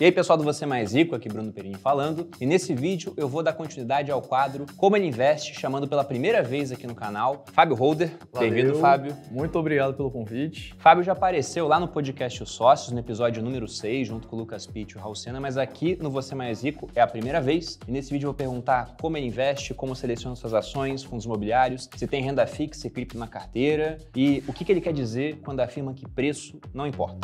E aí, pessoal do Você Mais Rico, aqui Bruno Perini falando. E nesse vídeo eu vou dar continuidade ao quadro Como Ele Investe, chamando pela primeira vez aqui no canal Fábio Holder. Bem-vindo, Fábio. Muito obrigado pelo convite. Fábio já apareceu lá no podcast Os Sócios, no episódio número 6, junto com o Lucas Pitt e o Raul Senna, mas aqui no Você Mais Rico é a primeira vez. E nesse vídeo eu vou perguntar como ele investe, como seleciona suas ações, fundos imobiliários, se tem renda fixa e cripto na carteira e o que, que ele quer dizer quando afirma que preço não importa.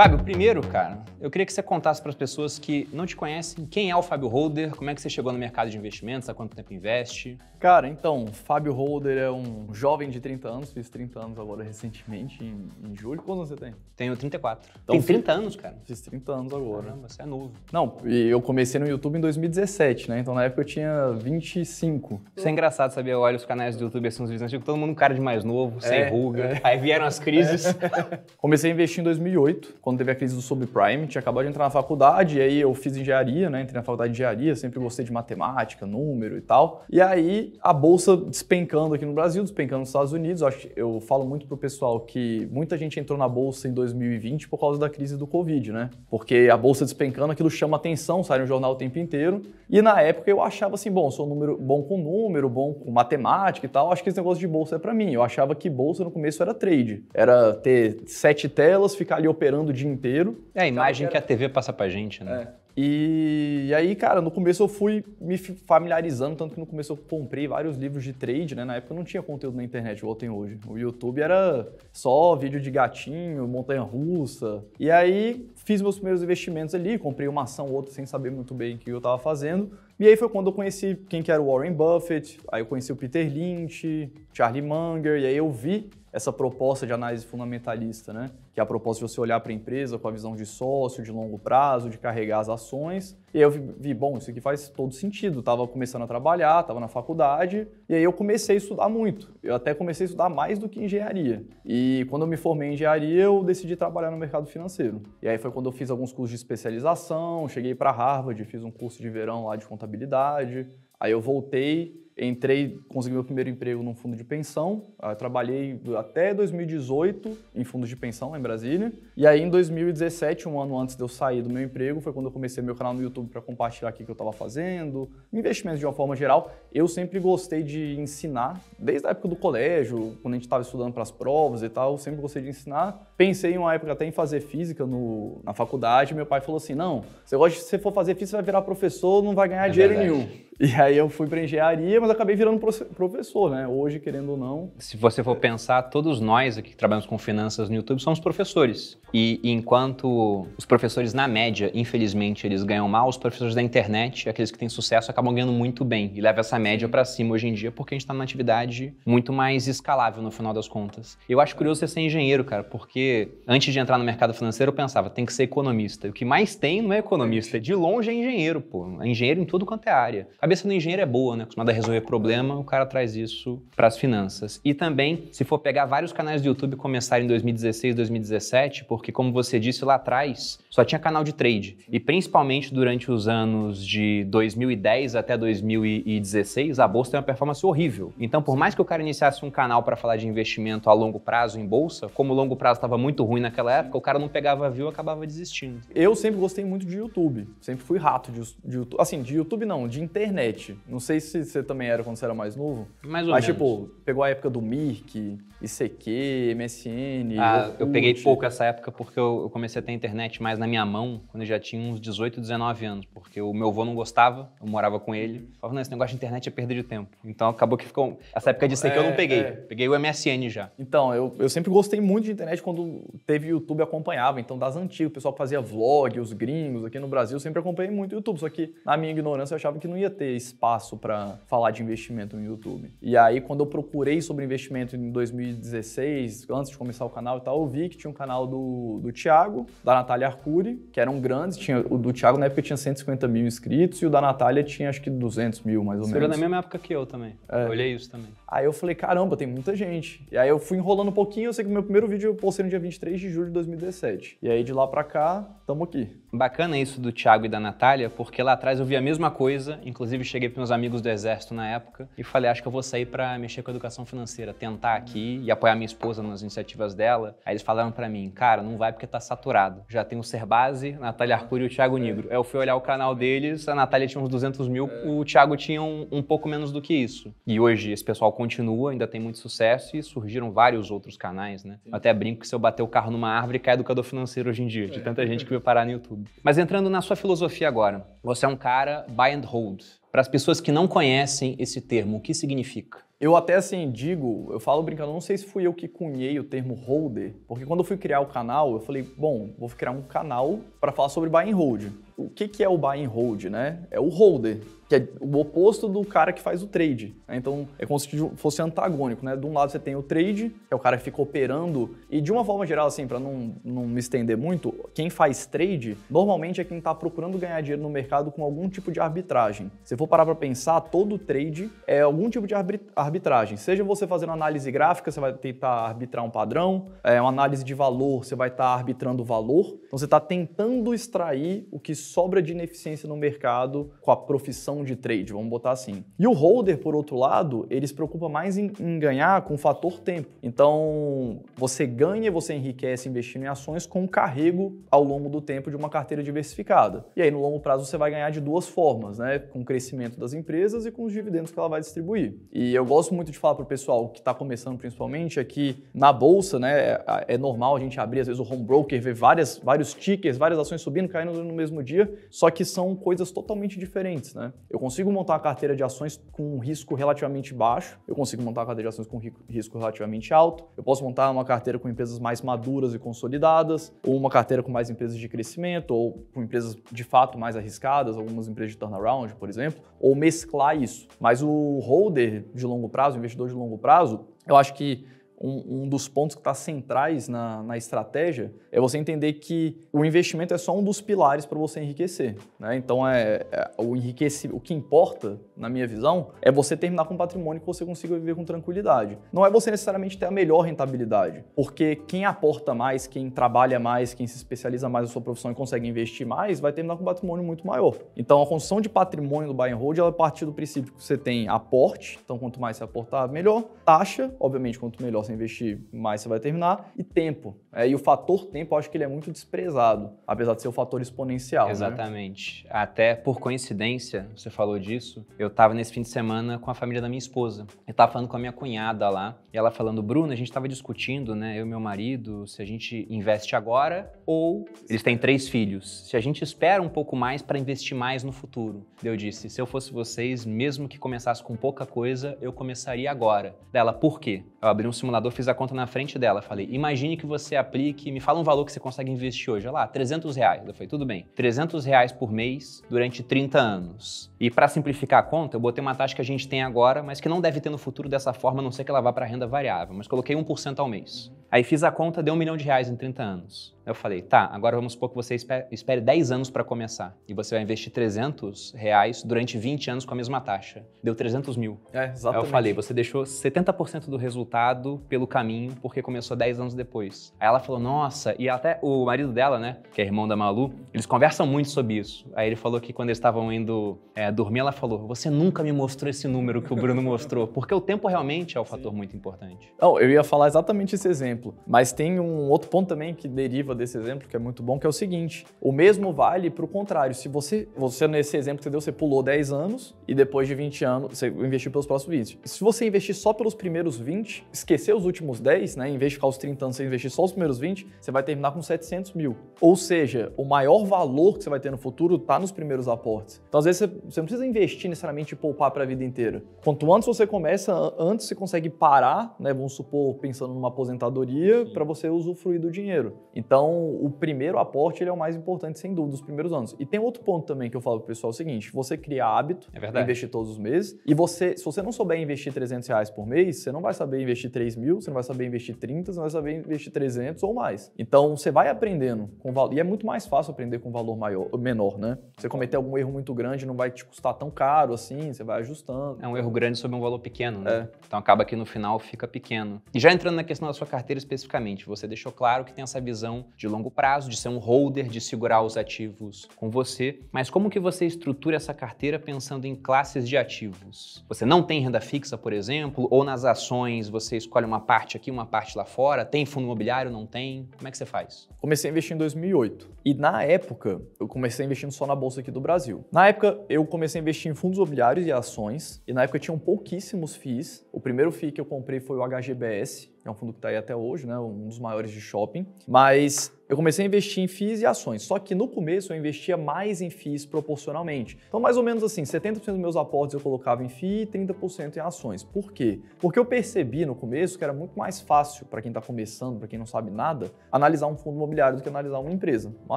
Fábio, primeiro, cara, eu queria que você contasse para as pessoas que não te conhecem quem é o Fábio Holder, como é que você chegou no mercado de investimentos, há quanto tempo investe. Cara, então, Fábio Holder é um jovem de 30 anos, fiz 30 anos agora recentemente, em, em julho. Quantos você tem? Tenho 34. Então, tem 30 fiz, anos, cara. Fiz 30 anos agora. Caramba, você é novo. Não, e eu comecei no YouTube em 2017, né? Então na época eu tinha 25. Isso é engraçado, saber Eu olho os canais do YouTube assim, os vídeos antigos, todo mundo cara de mais novo, é, sem ruga. É. Aí vieram as crises. comecei a investir em 2008, quando teve a crise do subprime acabou de entrar na faculdade, e aí eu fiz engenharia, né? Entrei na faculdade de engenharia, sempre gostei de matemática, número e tal. E aí a bolsa despencando aqui no Brasil, despencando nos Estados Unidos. Eu, acho, eu falo muito pro pessoal que muita gente entrou na bolsa em 2020 por causa da crise do Covid, né? Porque a bolsa despencando, aquilo chama atenção, sai no jornal o tempo inteiro. E na época eu achava assim, bom, sou número bom com número, bom com matemática e tal, acho que esse negócio de bolsa é para mim. Eu achava que bolsa no começo era trade, era ter sete telas, ficar ali operando o dia inteiro. É, imagem imagem que, era... que a TV passa pra gente, né? É. E, e, aí, cara, no começo eu fui me familiarizando, tanto que no começo eu comprei vários livros de trade, né? Na época não tinha conteúdo na internet, igual tem hoje. O YouTube era só vídeo de gatinho, montanha-russa. E aí fiz meus primeiros investimentos ali, comprei uma ação ou outra sem saber muito bem o que eu estava fazendo. E aí foi quando eu conheci quem que era o Warren Buffett, aí eu conheci o Peter Lynch, Charlie Munger, e aí eu vi essa proposta de análise fundamentalista, né? que é a proposta de você olhar para a empresa com a visão de sócio, de longo prazo, de carregar as ações. E aí eu vi, bom, isso aqui faz todo sentido. Estava começando a trabalhar, estava na faculdade, e aí eu comecei a estudar muito. Eu até comecei a estudar mais do que engenharia. E quando eu me formei em engenharia, eu decidi trabalhar no mercado financeiro. E aí foi quando eu fiz alguns cursos de especialização, cheguei para Harvard, fiz um curso de verão lá de contabilidade. Aí eu voltei Entrei, consegui meu primeiro emprego num fundo de pensão. Eu ah, trabalhei até 2018 em fundos de pensão lá em Brasília. E aí em 2017, um ano antes de eu sair do meu emprego, foi quando eu comecei meu canal no YouTube para compartilhar o que eu estava fazendo, investimentos de uma forma geral. Eu sempre gostei de ensinar, desde a época do colégio, quando a gente estava estudando para as provas e tal, eu sempre gostei de ensinar. Pensei em uma época até em fazer física no, na faculdade. Meu pai falou assim: não, você gosta, se você for fazer física, você vai virar professor, não vai ganhar é dinheiro verdade. nenhum. E aí eu fui para engenharia, mas acabei virando professor, né? Hoje, querendo ou não. Se você for pensar, todos nós aqui que trabalhamos com finanças no YouTube somos professores. E enquanto os professores na média, infelizmente, eles ganham mal, os professores da internet, aqueles que têm sucesso, acabam ganhando muito bem e leva essa média para cima hoje em dia, porque a gente está numa atividade muito mais escalável no final das contas. Eu acho curioso você ser engenheiro, cara, porque antes de entrar no mercado financeiro eu pensava, tem que ser economista. E o que mais tem não é economista, de longe é engenheiro, pô. É engenheiro em tudo quanto é área cabeça do engenheiro é boa, né? Acostumada a resolver problema, o cara traz isso para as finanças. E também, se for pegar vários canais do YouTube começar em 2016, 2017, porque como você disse lá atrás, só tinha canal de trade. E principalmente durante os anos de 2010 até 2016, a bolsa tem uma performance horrível. Então, por mais que o cara iniciasse um canal para falar de investimento a longo prazo em bolsa, como o longo prazo estava muito ruim naquela época, o cara não pegava view, acabava desistindo. Eu sempre gostei muito de YouTube, sempre fui rato de, de YouTube, assim, de YouTube não, de internet internet. Não sei se você também era quando você era mais novo. Mais ou mas, tipo, menos. tipo, pegou a época do Mirk, ICQ, MSN. Ah, eu peguei pouco essa época porque eu, eu, comecei a ter internet mais na minha mão quando eu já tinha uns 18, 19 anos, porque o meu avô não gostava, eu morava com ele. Uhum. Falava, não, esse negócio de internet é perda de tempo. Então acabou que ficou. Essa época de ICQ é, eu não é, peguei. É. Peguei o MSN já. Então, eu, eu sempre gostei muito de internet quando teve YouTube acompanhava. Então, das antigas, o pessoal fazia vlog, os gringos aqui no Brasil, eu sempre acompanhei muito o YouTube. Só que, na minha ignorância, eu achava que não ia ter espaço para falar de investimento no YouTube. E aí, quando eu procurei sobre investimento em 2000 2016, antes de começar o canal e tal, eu vi que tinha um canal do, do Thiago, da Natália Arcuri, que eram grandes. Tinha, o do Thiago na época tinha 150 mil inscritos e o da Natália tinha acho que 200 mil, mais ou Você menos. na mesma época que eu também. É. Eu olhei isso também. Aí eu falei, caramba, tem muita gente. E aí eu fui enrolando um pouquinho, eu sei que o meu primeiro vídeo eu postei no dia 23 de julho de 2017. E aí de lá pra cá, tamo aqui bacana isso do Thiago e da Natália, porque lá atrás eu vi a mesma coisa, inclusive cheguei para meus amigos do Exército na época e falei, acho que eu vou sair para mexer com a educação financeira, tentar aqui e apoiar minha esposa nas iniciativas dela. Aí eles falaram para mim, cara, não vai porque tá saturado. Já tem o Serbase, Natália Arcuri e o Thiago Nigro. É. Aí eu fui olhar o canal deles, a Natália tinha uns 200 mil, é. o Thiago tinha um, um pouco menos do que isso. E hoje esse pessoal continua, ainda tem muito sucesso e surgiram vários outros canais, né? Eu até brinco que se eu bater o carro numa árvore, cai educador financeiro hoje em dia, de é. tanta gente que veio parar no YouTube. Mas entrando na sua filosofia agora, você é um cara buy and hold. Para as pessoas que não conhecem esse termo, o que significa? Eu até assim digo, eu falo brincando, não sei se fui eu que cunhei o termo holder, porque quando eu fui criar o canal, eu falei, bom, vou criar um canal para falar sobre buy and hold o que, que é o buy and hold, né? É o holder, que é o oposto do cara que faz o trade. Né? Então, é como se fosse antagônico, né? De um lado você tem o trade, que é o cara que fica operando, e de uma forma geral, assim, para não, não me estender muito, quem faz trade normalmente é quem está procurando ganhar dinheiro no mercado com algum tipo de arbitragem. Se for parar para pensar, todo trade é algum tipo de arbitragem. Seja você fazendo análise gráfica, você vai tentar arbitrar um padrão, é uma análise de valor, você vai estar tá arbitrando o valor. Então, você está tentando extrair o que sobra de ineficiência no mercado com a profissão de trade, vamos botar assim. E o holder, por outro lado, ele se preocupa mais em, em ganhar com o fator tempo. Então, você ganha, você enriquece investindo em ações com o carrego ao longo do tempo de uma carteira diversificada. E aí, no longo prazo, você vai ganhar de duas formas, né? Com o crescimento das empresas e com os dividendos que ela vai distribuir. E eu gosto muito de falar para o pessoal que está começando principalmente é que na bolsa, né, é, é normal a gente abrir, às vezes, o home broker, ver várias, vários tickers, várias ações subindo, caindo no mesmo dia dia, só que são coisas totalmente diferentes, né? Eu consigo montar uma carteira de ações com risco relativamente baixo, eu consigo montar uma carteira de ações com risco relativamente alto, eu posso montar uma carteira com empresas mais maduras e consolidadas, ou uma carteira com mais empresas de crescimento, ou com empresas de fato mais arriscadas, algumas empresas de turnaround, por exemplo, ou mesclar isso. Mas o holder de longo prazo, o investidor de longo prazo, eu acho que um, um, dos pontos que está centrais na, na, estratégia é você entender que o investimento é só um dos pilares para você enriquecer. Né? Então, é, é, o, enriquecer, o que importa, na minha visão, é você terminar com um patrimônio que você consiga viver com tranquilidade. Não é você necessariamente ter a melhor rentabilidade, porque quem aporta mais, quem trabalha mais, quem se especializa mais na sua profissão e consegue investir mais, vai terminar com um patrimônio muito maior. Então, a construção de patrimônio do buy and hold ela partir do princípio que você tem aporte, então quanto mais você aportar, melhor. Taxa, obviamente, quanto melhor você investir, mais você vai terminar. E tempo. É, e o fator tempo, eu acho que ele é muito desprezado, apesar de ser o um fator exponencial. Né? Exatamente. Né? Até por coincidência, você falou disso, eu estava nesse fim de semana com a família da minha esposa. Eu estava falando com a minha cunhada lá, e ela falando, Bruno, a gente estava discutindo, né, eu e meu marido, se a gente investe agora ou. Eles têm três filhos. Se a gente espera um pouco mais para investir mais no futuro. Eu disse, se eu fosse vocês, mesmo que começasse com pouca coisa, eu começaria agora. Dela, por quê? Eu abri um simulador, fiz a conta na frente dela. Falei, imagine que você é aplique, me fala um valor que você consegue investir hoje. Olha lá, 300 reais. Eu falei, tudo bem. 300 reais por mês durante 30 anos. E para simplificar a conta, eu botei uma taxa que a gente tem agora, mas que não deve ter no futuro dessa forma, a não ser que ela vá para renda variável. Mas coloquei 1% ao mês. Aí fiz a conta, deu um milhão de reais em 30 anos. Eu falei, tá, agora vamos supor que você espere 10 anos para começar e você vai investir 300 reais durante 20 anos com a mesma taxa. Deu 300 mil. É, exatamente. Aí eu falei, você deixou 70% do resultado pelo caminho porque começou 10 anos depois. Aí ela falou, nossa, e até o marido dela, né, que é irmão da Malu, eles conversam muito sobre isso. Aí ele falou que quando eles estavam indo é, dormir, ela falou, você nunca me mostrou esse número que o Bruno mostrou, porque o tempo realmente é um fator muito importante. Não, eu ia falar exatamente esse exemplo, mas tem um outro ponto também que deriva desse exemplo, que é muito bom, que é o seguinte: o mesmo vale para o contrário. Se você, você, nesse exemplo que você deu, você pulou 10 anos e depois de 20 anos você investiu pelos próximos 20. Se você investir só pelos primeiros 20, esquecer os últimos 10, né? Em vez de ficar os 30 anos, você investir só os primeiros 20, você vai terminar com 700 mil. Ou seja, o maior valor que você vai ter no futuro está nos primeiros aportes. Então, às vezes, você, você não precisa investir necessariamente e poupar para a vida inteira. Quanto antes você começa, antes você consegue parar, né? Vamos supor, pensando numa aposentadoria, para você usufruir do dinheiro. Então, então, o primeiro aporte ele é o mais importante, sem dúvida, dos primeiros anos. E tem outro ponto também que eu falo pro pessoal, é o seguinte, você cria hábito, é investir todos os meses, e você, se você não souber investir 300 reais por mês, você não vai saber investir 3 mil, você não vai saber investir 30, você não vai saber investir 300 ou mais. Então, você vai aprendendo com valor, e é muito mais fácil aprender com valor maior, menor, né? Você cometer algum erro muito grande não vai te custar tão caro assim, você vai ajustando. É um erro grande sobre um valor pequeno, né? É. Então, acaba que no final fica pequeno. E já entrando na questão da sua carteira especificamente, você deixou claro que tem essa visão de longo prazo, de ser um holder, de segurar os ativos com você, mas como que você estrutura essa carteira pensando em classes de ativos? Você não tem renda fixa, por exemplo, ou nas ações você escolhe uma parte aqui, uma parte lá fora, tem fundo imobiliário, não tem? Como é que você faz? Comecei a investir em 2008 e na época eu comecei investindo só na bolsa aqui do Brasil. Na época eu comecei a investir em fundos imobiliários e ações e na época tinham pouquíssimos FIIs. O primeiro FII que eu comprei foi o HGBS, é um fundo que está aí até hoje, né? Um dos maiores de shopping. Mas eu comecei a investir em FIIs e ações, só que no começo eu investia mais em FIIs proporcionalmente. Então, mais ou menos assim, 70% dos meus aportes eu colocava em FII e 30% em ações. Por quê? Porque eu percebi no começo que era muito mais fácil para quem está começando, para quem não sabe nada, analisar um fundo imobiliário do que analisar uma empresa, uma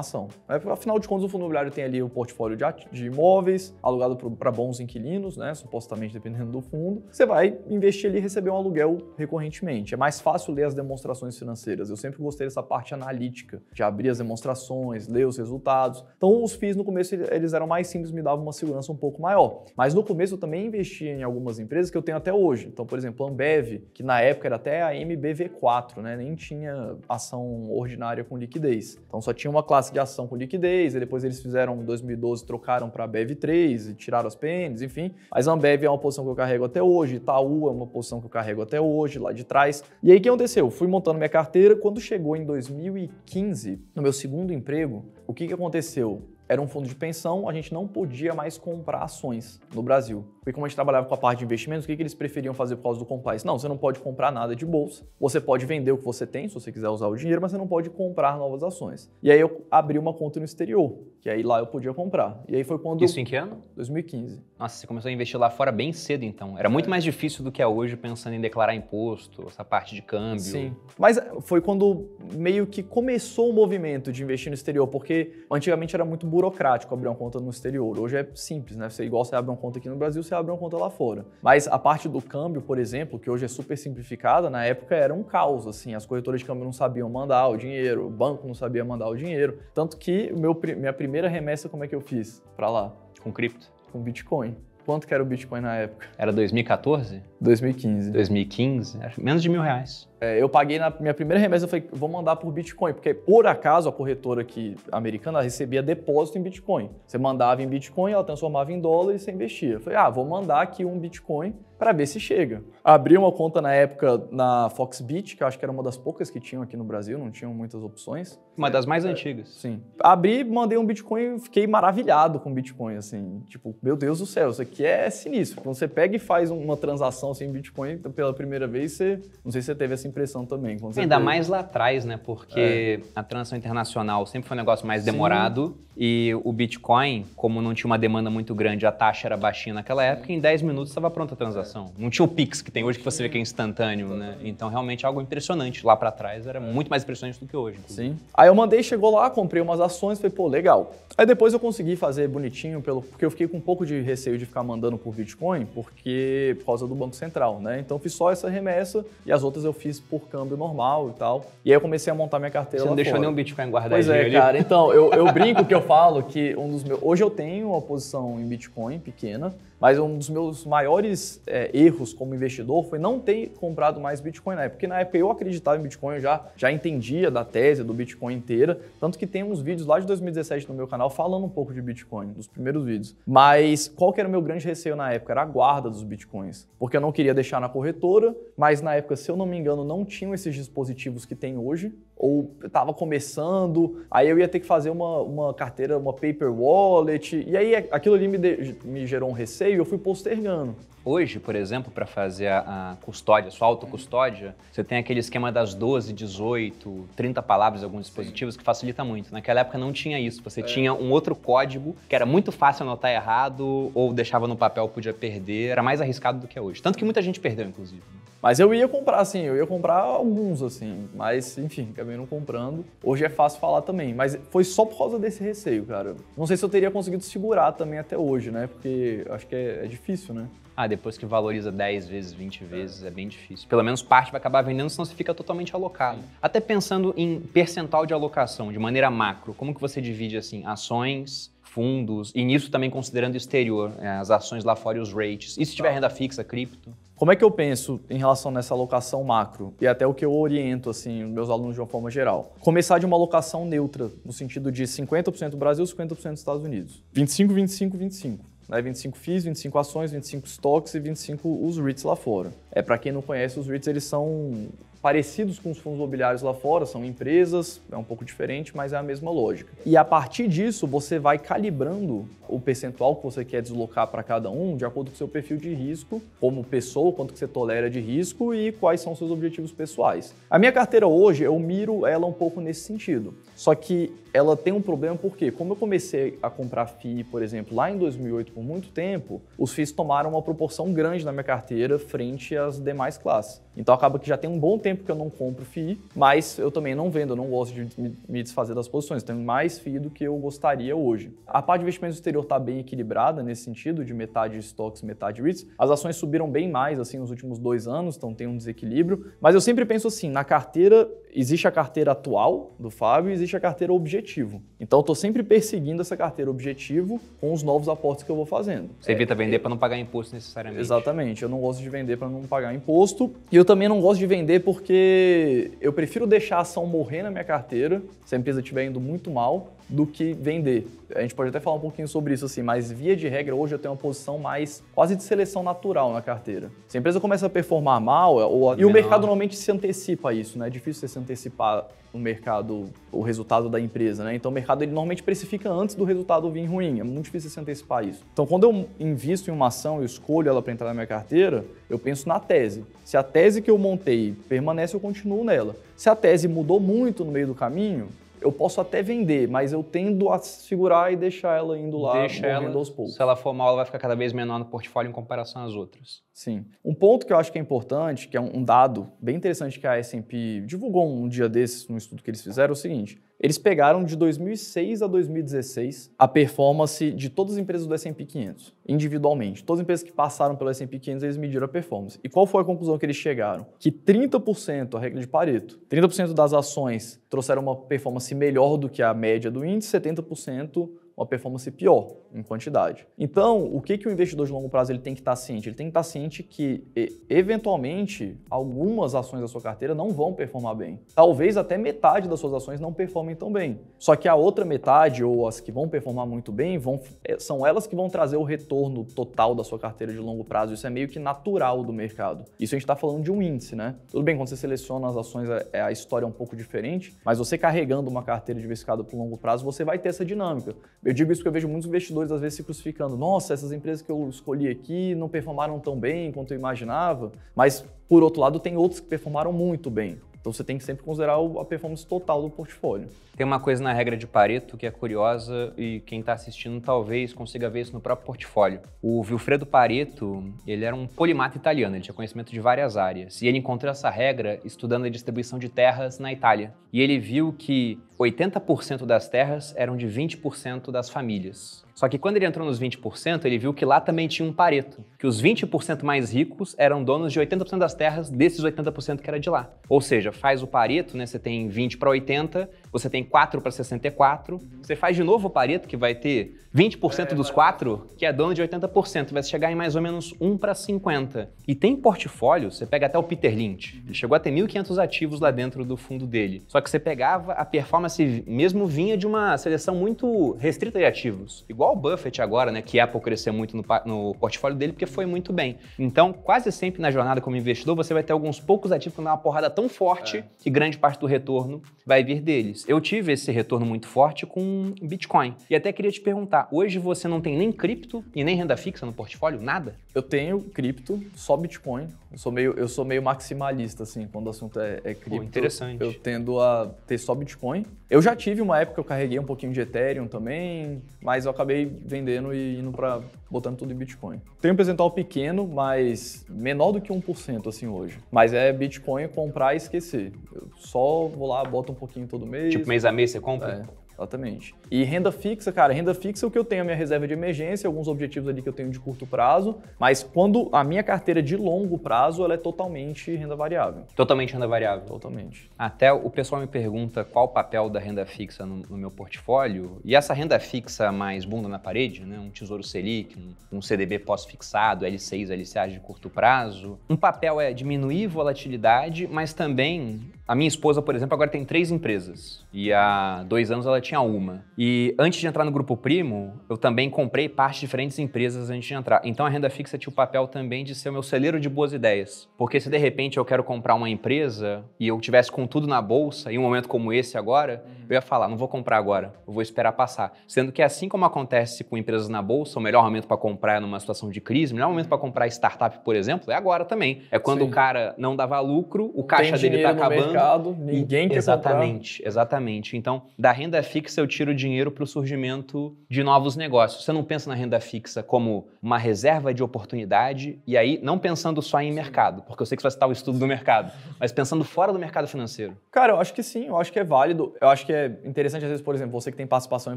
ação. É, afinal de contas, o fundo imobiliário tem ali o um portfólio de, imóveis, alugado para bons inquilinos, né? supostamente dependendo do fundo. Você vai investir ali e receber um aluguel recorrentemente. É mais fácil ler as demonstrações financeiras. Eu sempre gostei dessa parte analítica de abrir as demonstrações, ler os resultados. Então, os FIIs no começo eles eram mais simples, me davam uma segurança um pouco maior. Mas no começo eu também investi em algumas empresas que eu tenho até hoje. Então, por exemplo, a Ambev, que na época era até a MBV4, né? Nem tinha ação ordinária com liquidez. Então, só tinha uma classe de ação com liquidez, e depois eles fizeram, em 2012, trocaram para a BEV3 e tiraram as PNs, enfim. Mas a Ambev é uma posição que eu carrego até hoje, Itaú é uma posição que eu carrego até hoje, lá de trás. E aí, o que aconteceu? Fui montando minha carteira, quando chegou em 2015, 2015, no meu segundo emprego, o que, que aconteceu? Era um fundo de pensão, a gente não podia mais comprar ações no Brasil. Porque como a gente trabalhava com a parte de investimentos, o que, que eles preferiam fazer por causa do compliance? Não, você não pode comprar nada de bolsa. Você pode vender o que você tem, se você quiser usar o dinheiro, mas você não pode comprar novas ações. E aí eu abri uma conta no exterior, que aí lá eu podia comprar. E aí foi quando... Isso em que ano? 2015. Nossa, você começou a investir lá fora bem cedo, então. Era muito mais difícil do que é hoje, pensando em declarar imposto, essa parte de câmbio. Sim. Mas foi quando meio que começou o movimento de investir no exterior, porque antigamente era muito burocrático abrir uma conta no exterior. Hoje é simples, né? Você igual você abre uma conta aqui no Brasil, você abrir uma conta lá fora. Mas a parte do câmbio, por exemplo, que hoje é super simplificada, na época era um caos, assim, as corretoras de câmbio não sabiam mandar o dinheiro, o banco não sabia mandar o dinheiro, tanto que meu, minha primeira remessa como é que eu fiz para lá? Com cripto? Com Bitcoin. Quanto que era o Bitcoin na época? Era 2014? 2015. 2015? Era menos de mil reais. É, eu paguei na minha primeira remessa, eu falei, vou mandar por Bitcoin, porque por acaso a corretora aqui americana recebia depósito em Bitcoin. Você mandava em Bitcoin, ela transformava em dólar e você investia. Eu falei, ah, vou mandar aqui um Bitcoin para ver se chega. Abri uma conta na época na Foxbit, que eu acho que era uma das poucas que tinham aqui no Brasil, não tinham muitas opções. Uma das mais é, antigas. Sim. Abri, mandei um Bitcoin e fiquei maravilhado com Bitcoin, assim. Tipo, meu Deus do céu, isso aqui é sinistro. Quando você pega e faz uma transação assim, em Bitcoin pela primeira vez, você. Não sei se você teve essa impressão também. Ainda mais lá atrás, né? Porque é. a transação internacional sempre foi um negócio mais demorado Sim. e o Bitcoin, como não tinha uma demanda muito grande, a taxa era baixinha naquela época, em 10 minutos estava pronta a transação. É. Não tinha o Pix que tem hoje que você vê que é instantâneo, né? Então realmente algo impressionante. Lá para trás era muito mais impressionante do que hoje. Inclusive. Sim. Aí eu mandei, chegou lá, comprei umas ações, falei, pô, legal. Aí depois eu consegui fazer bonitinho, pelo, porque eu fiquei com um pouco de receio de ficar mandando por Bitcoin, porque por causa do Banco Central, né? Então fiz só essa remessa e as outras eu fiz por câmbio normal e tal. E aí eu comecei a montar minha carteira Você não deixou fora. nenhum Bitcoin guardadinho Pois é, ali. cara. Então, eu, eu brinco que eu falo que um dos meus... Hoje eu tenho uma posição em Bitcoin pequena, mas um dos meus maiores é, erros como investidor foi não ter comprado mais Bitcoin na época. Porque na época eu acreditava em Bitcoin, eu já, já entendia da tese do Bitcoin inteira. Tanto que tem uns vídeos lá de 2017 no meu canal falando um pouco de Bitcoin, nos primeiros vídeos. Mas qual que era o meu grande receio na época? Era a guarda dos Bitcoins. Porque eu não queria deixar na corretora, mas na época, se eu não me engano, não tinham esses dispositivos que tem hoje ou estava começando, aí eu ia ter que fazer uma, uma carteira, uma paper wallet, e aí aquilo ali me, de, me gerou um receio e eu fui postergando. Hoje, por exemplo, para fazer a, a custódia, a sua autocustódia, você tem aquele esquema das 12, 18, 30 palavras em alguns dispositivos Sim. que facilita muito. Naquela época não tinha isso. Você é. tinha um outro código que era muito fácil anotar errado ou deixava no papel, podia perder. Era mais arriscado do que é hoje. Tanto que muita gente perdeu, inclusive. Mas eu ia comprar, assim, eu ia comprar alguns, assim. Mas, enfim, acabei não comprando. Hoje é fácil falar também. Mas foi só por causa desse receio, cara. Não sei se eu teria conseguido segurar também até hoje, né? Porque acho que é, é difícil, né? Ah, depois que valoriza 10 vezes, 20 vezes, é. é bem difícil. Pelo menos parte vai acabar vendendo, senão você fica totalmente alocado. Sim. Até pensando em percentual de alocação, de maneira macro, como que você divide assim ações, fundos, e nisso também considerando o exterior, é, as ações lá fora e os rates. E se tiver tá. renda fixa, cripto? Como é que eu penso em relação nessa alocação macro e até o que eu oriento assim os meus alunos de uma forma geral? Começar de uma alocação neutra, no sentido de 50% Brasil, 50% Estados Unidos. 25, 25, 25 né? 25 FIIs, 25 ações, 25 stocks e 25 os REITs lá fora. É, Para quem não conhece, os REITs eles são parecidos com os fundos imobiliários lá fora, são empresas, é um pouco diferente, mas é a mesma lógica. E a partir disso, você vai calibrando o percentual que você quer deslocar para cada um de acordo com o seu perfil de risco, como pessoa, quanto que você tolera de risco e quais são os seus objetivos pessoais. A minha carteira hoje, eu miro ela um pouco nesse sentido. Só que ela tem um problema porque, como eu comecei a comprar FII, por exemplo, lá em 2008 por muito tempo, os FIIs tomaram uma proporção grande na minha carteira frente a as demais classes. Então acaba que já tem um bom tempo que eu não compro FII, mas eu também não vendo, eu não gosto de me desfazer das posições. Tenho mais FII do que eu gostaria hoje. A parte de investimento exterior está bem equilibrada nesse sentido, de metade stocks, metade REITs. As ações subiram bem mais assim nos últimos dois anos, então tem um desequilíbrio. Mas eu sempre penso assim, na carteira existe a carteira atual do Fábio e existe a carteira objetivo. Então, eu estou sempre perseguindo essa carteira objetivo com os novos aportes que eu vou fazendo. Você evita é, vender é... para não pagar imposto necessariamente. Exatamente. Eu não gosto de vender para não pagar imposto. E eu também não gosto de vender porque eu prefiro deixar a ação morrer na minha carteira, se a empresa estiver indo muito mal, do que vender. A gente pode até falar um pouquinho sobre isso assim, mas via de regra hoje eu tenho uma posição mais quase de seleção natural na carteira. Se a empresa começa a performar mal, é, ou, e o mercado normalmente se antecipa a isso, né? É difícil você se antecipar no mercado o resultado da empresa, né? Então o mercado ele normalmente precifica antes do resultado vir ruim. É muito difícil você se antecipar isso. Então quando eu invisto em uma ação, eu escolho ela para entrar na minha carteira, eu penso na tese. Se a tese que eu montei permanece, eu continuo nela. Se a tese mudou muito no meio do caminho, eu posso até vender, mas eu tendo a segurar e deixar ela indo lá, Deixa ela, aos poucos. Se ela for mal, ela vai ficar cada vez menor no portfólio em comparação às outras. Sim. Um ponto que eu acho que é importante, que é um dado bem interessante que a S&P divulgou um dia desses, num estudo que eles fizeram, é o seguinte. Eles pegaram de 2006 a 2016 a performance de todas as empresas do S&P 500, individualmente. Todas as empresas que passaram pelo S&P 500, eles mediram a performance. E qual foi a conclusão que eles chegaram? Que 30%, a regra de Pareto, 30% das ações trouxeram uma performance melhor do que a média do índice, 70% uma performance pior em quantidade. Então, o que, que o investidor de longo prazo ele tem que estar tá ciente? Ele tem que estar tá ciente que, eventualmente, algumas ações da sua carteira não vão performar bem. Talvez até metade das suas ações não performem tão bem. Só que a outra metade, ou as que vão performar muito bem, vão, é, são elas que vão trazer o retorno total da sua carteira de longo prazo. Isso é meio que natural do mercado. Isso a gente está falando de um índice, né? Tudo bem, quando você seleciona as ações, a, é, é, a história é um pouco diferente, mas você carregando uma carteira diversificada para o longo prazo, você vai ter essa dinâmica. Eu digo isso porque eu vejo muitos investidores às vezes se crucificando. Nossa, essas empresas que eu escolhi aqui não performaram tão bem quanto eu imaginava, mas por outro lado tem outros que performaram muito bem. Então você tem que sempre considerar a performance total do portfólio. Tem uma coisa na regra de Pareto que é curiosa e quem está assistindo talvez consiga ver isso no próprio portfólio. O Vilfredo Pareto, ele era um polimata italiano, ele tinha conhecimento de várias áreas. E ele encontrou essa regra estudando a distribuição de terras na Itália. E ele viu que 80% das terras eram de 20% das famílias. Só que quando ele entrou nos 20%, ele viu que lá também tinha um pareto, que os 20% mais ricos eram donos de 80% das terras desses 80% que era de lá. Ou seja, faz o pareto, né? Você tem 20 para 80, você tem 4 para 64, você faz de novo o pareto que vai ter 20% é, dos 4, que é dono de 80%, vai chegar em mais ou menos 1 para 50. E tem portfólio, você pega até o Peter Lynch, ele chegou a ter 1500 ativos lá dentro do fundo dele. Só que você pegava a performance classe mesmo vinha de uma seleção muito restrita de ativos. Igual o Buffett agora, né, que Apple cresceu muito no, no portfólio dele porque foi muito bem. Então, quase sempre na jornada como investidor, você vai ter alguns poucos ativos que dão é uma porrada tão forte é. que grande parte do retorno vai vir deles. Eu tive esse retorno muito forte com Bitcoin. E até queria te perguntar, hoje você não tem nem cripto e nem renda fixa no portfólio? Nada? Eu tenho cripto, só Bitcoin, eu sou meio, eu sou meio maximalista, assim, quando o assunto é, é cripto. Pô, interessante. Eu tendo a ter só Bitcoin. Eu já tive uma época que eu carreguei um pouquinho de Ethereum também, mas eu acabei vendendo e indo para botando tudo em Bitcoin. Tem um percentual pequeno, mas menor do que 1% assim hoje. Mas é Bitcoin comprar e esquecer. Eu só vou lá, boto um pouquinho todo mês. Tipo mês a mês você compra? É. Exatamente. E renda fixa, cara, renda fixa é o que eu tenho a minha reserva de emergência, alguns objetivos ali que eu tenho de curto prazo, mas quando a minha carteira de longo prazo, ela é totalmente renda variável. Totalmente renda variável. Totalmente. Até o pessoal me pergunta qual o papel da renda fixa no, no meu portfólio, e essa renda fixa mais bunda na parede, né, um Tesouro Selic, um, um CDB pós-fixado, L6, LCA de curto prazo, um papel é diminuir volatilidade, mas também a minha esposa, por exemplo, agora tem três empresas. E há dois anos ela tinha uma. E antes de entrar no Grupo Primo, eu também comprei parte de diferentes empresas antes de entrar. Então a renda fixa tinha o papel também de ser o meu celeiro de boas ideias. Porque se de repente eu quero comprar uma empresa e eu tivesse com tudo na bolsa, em um momento como esse agora eu ia falar, não vou comprar agora, eu vou esperar passar. Sendo que assim como acontece com empresas na bolsa, o melhor momento para comprar é numa situação de crise, o melhor momento para comprar startup, por exemplo, é agora também. É quando Sim. o cara não dava lucro, o caixa dele está acabando. Mercado, ninguém e, quer Exatamente, comprar. exatamente. Então, da renda fixa eu tiro dinheiro para o surgimento de novos negócios. Você não pensa na renda fixa como uma reserva de oportunidade e aí não pensando só em mercado, porque eu sei que você vai citar o estudo do mercado, mas pensando fora do mercado financeiro. Cara, eu acho que sim, eu acho que é válido, eu acho que é é interessante, às vezes, por exemplo, você que tem participação em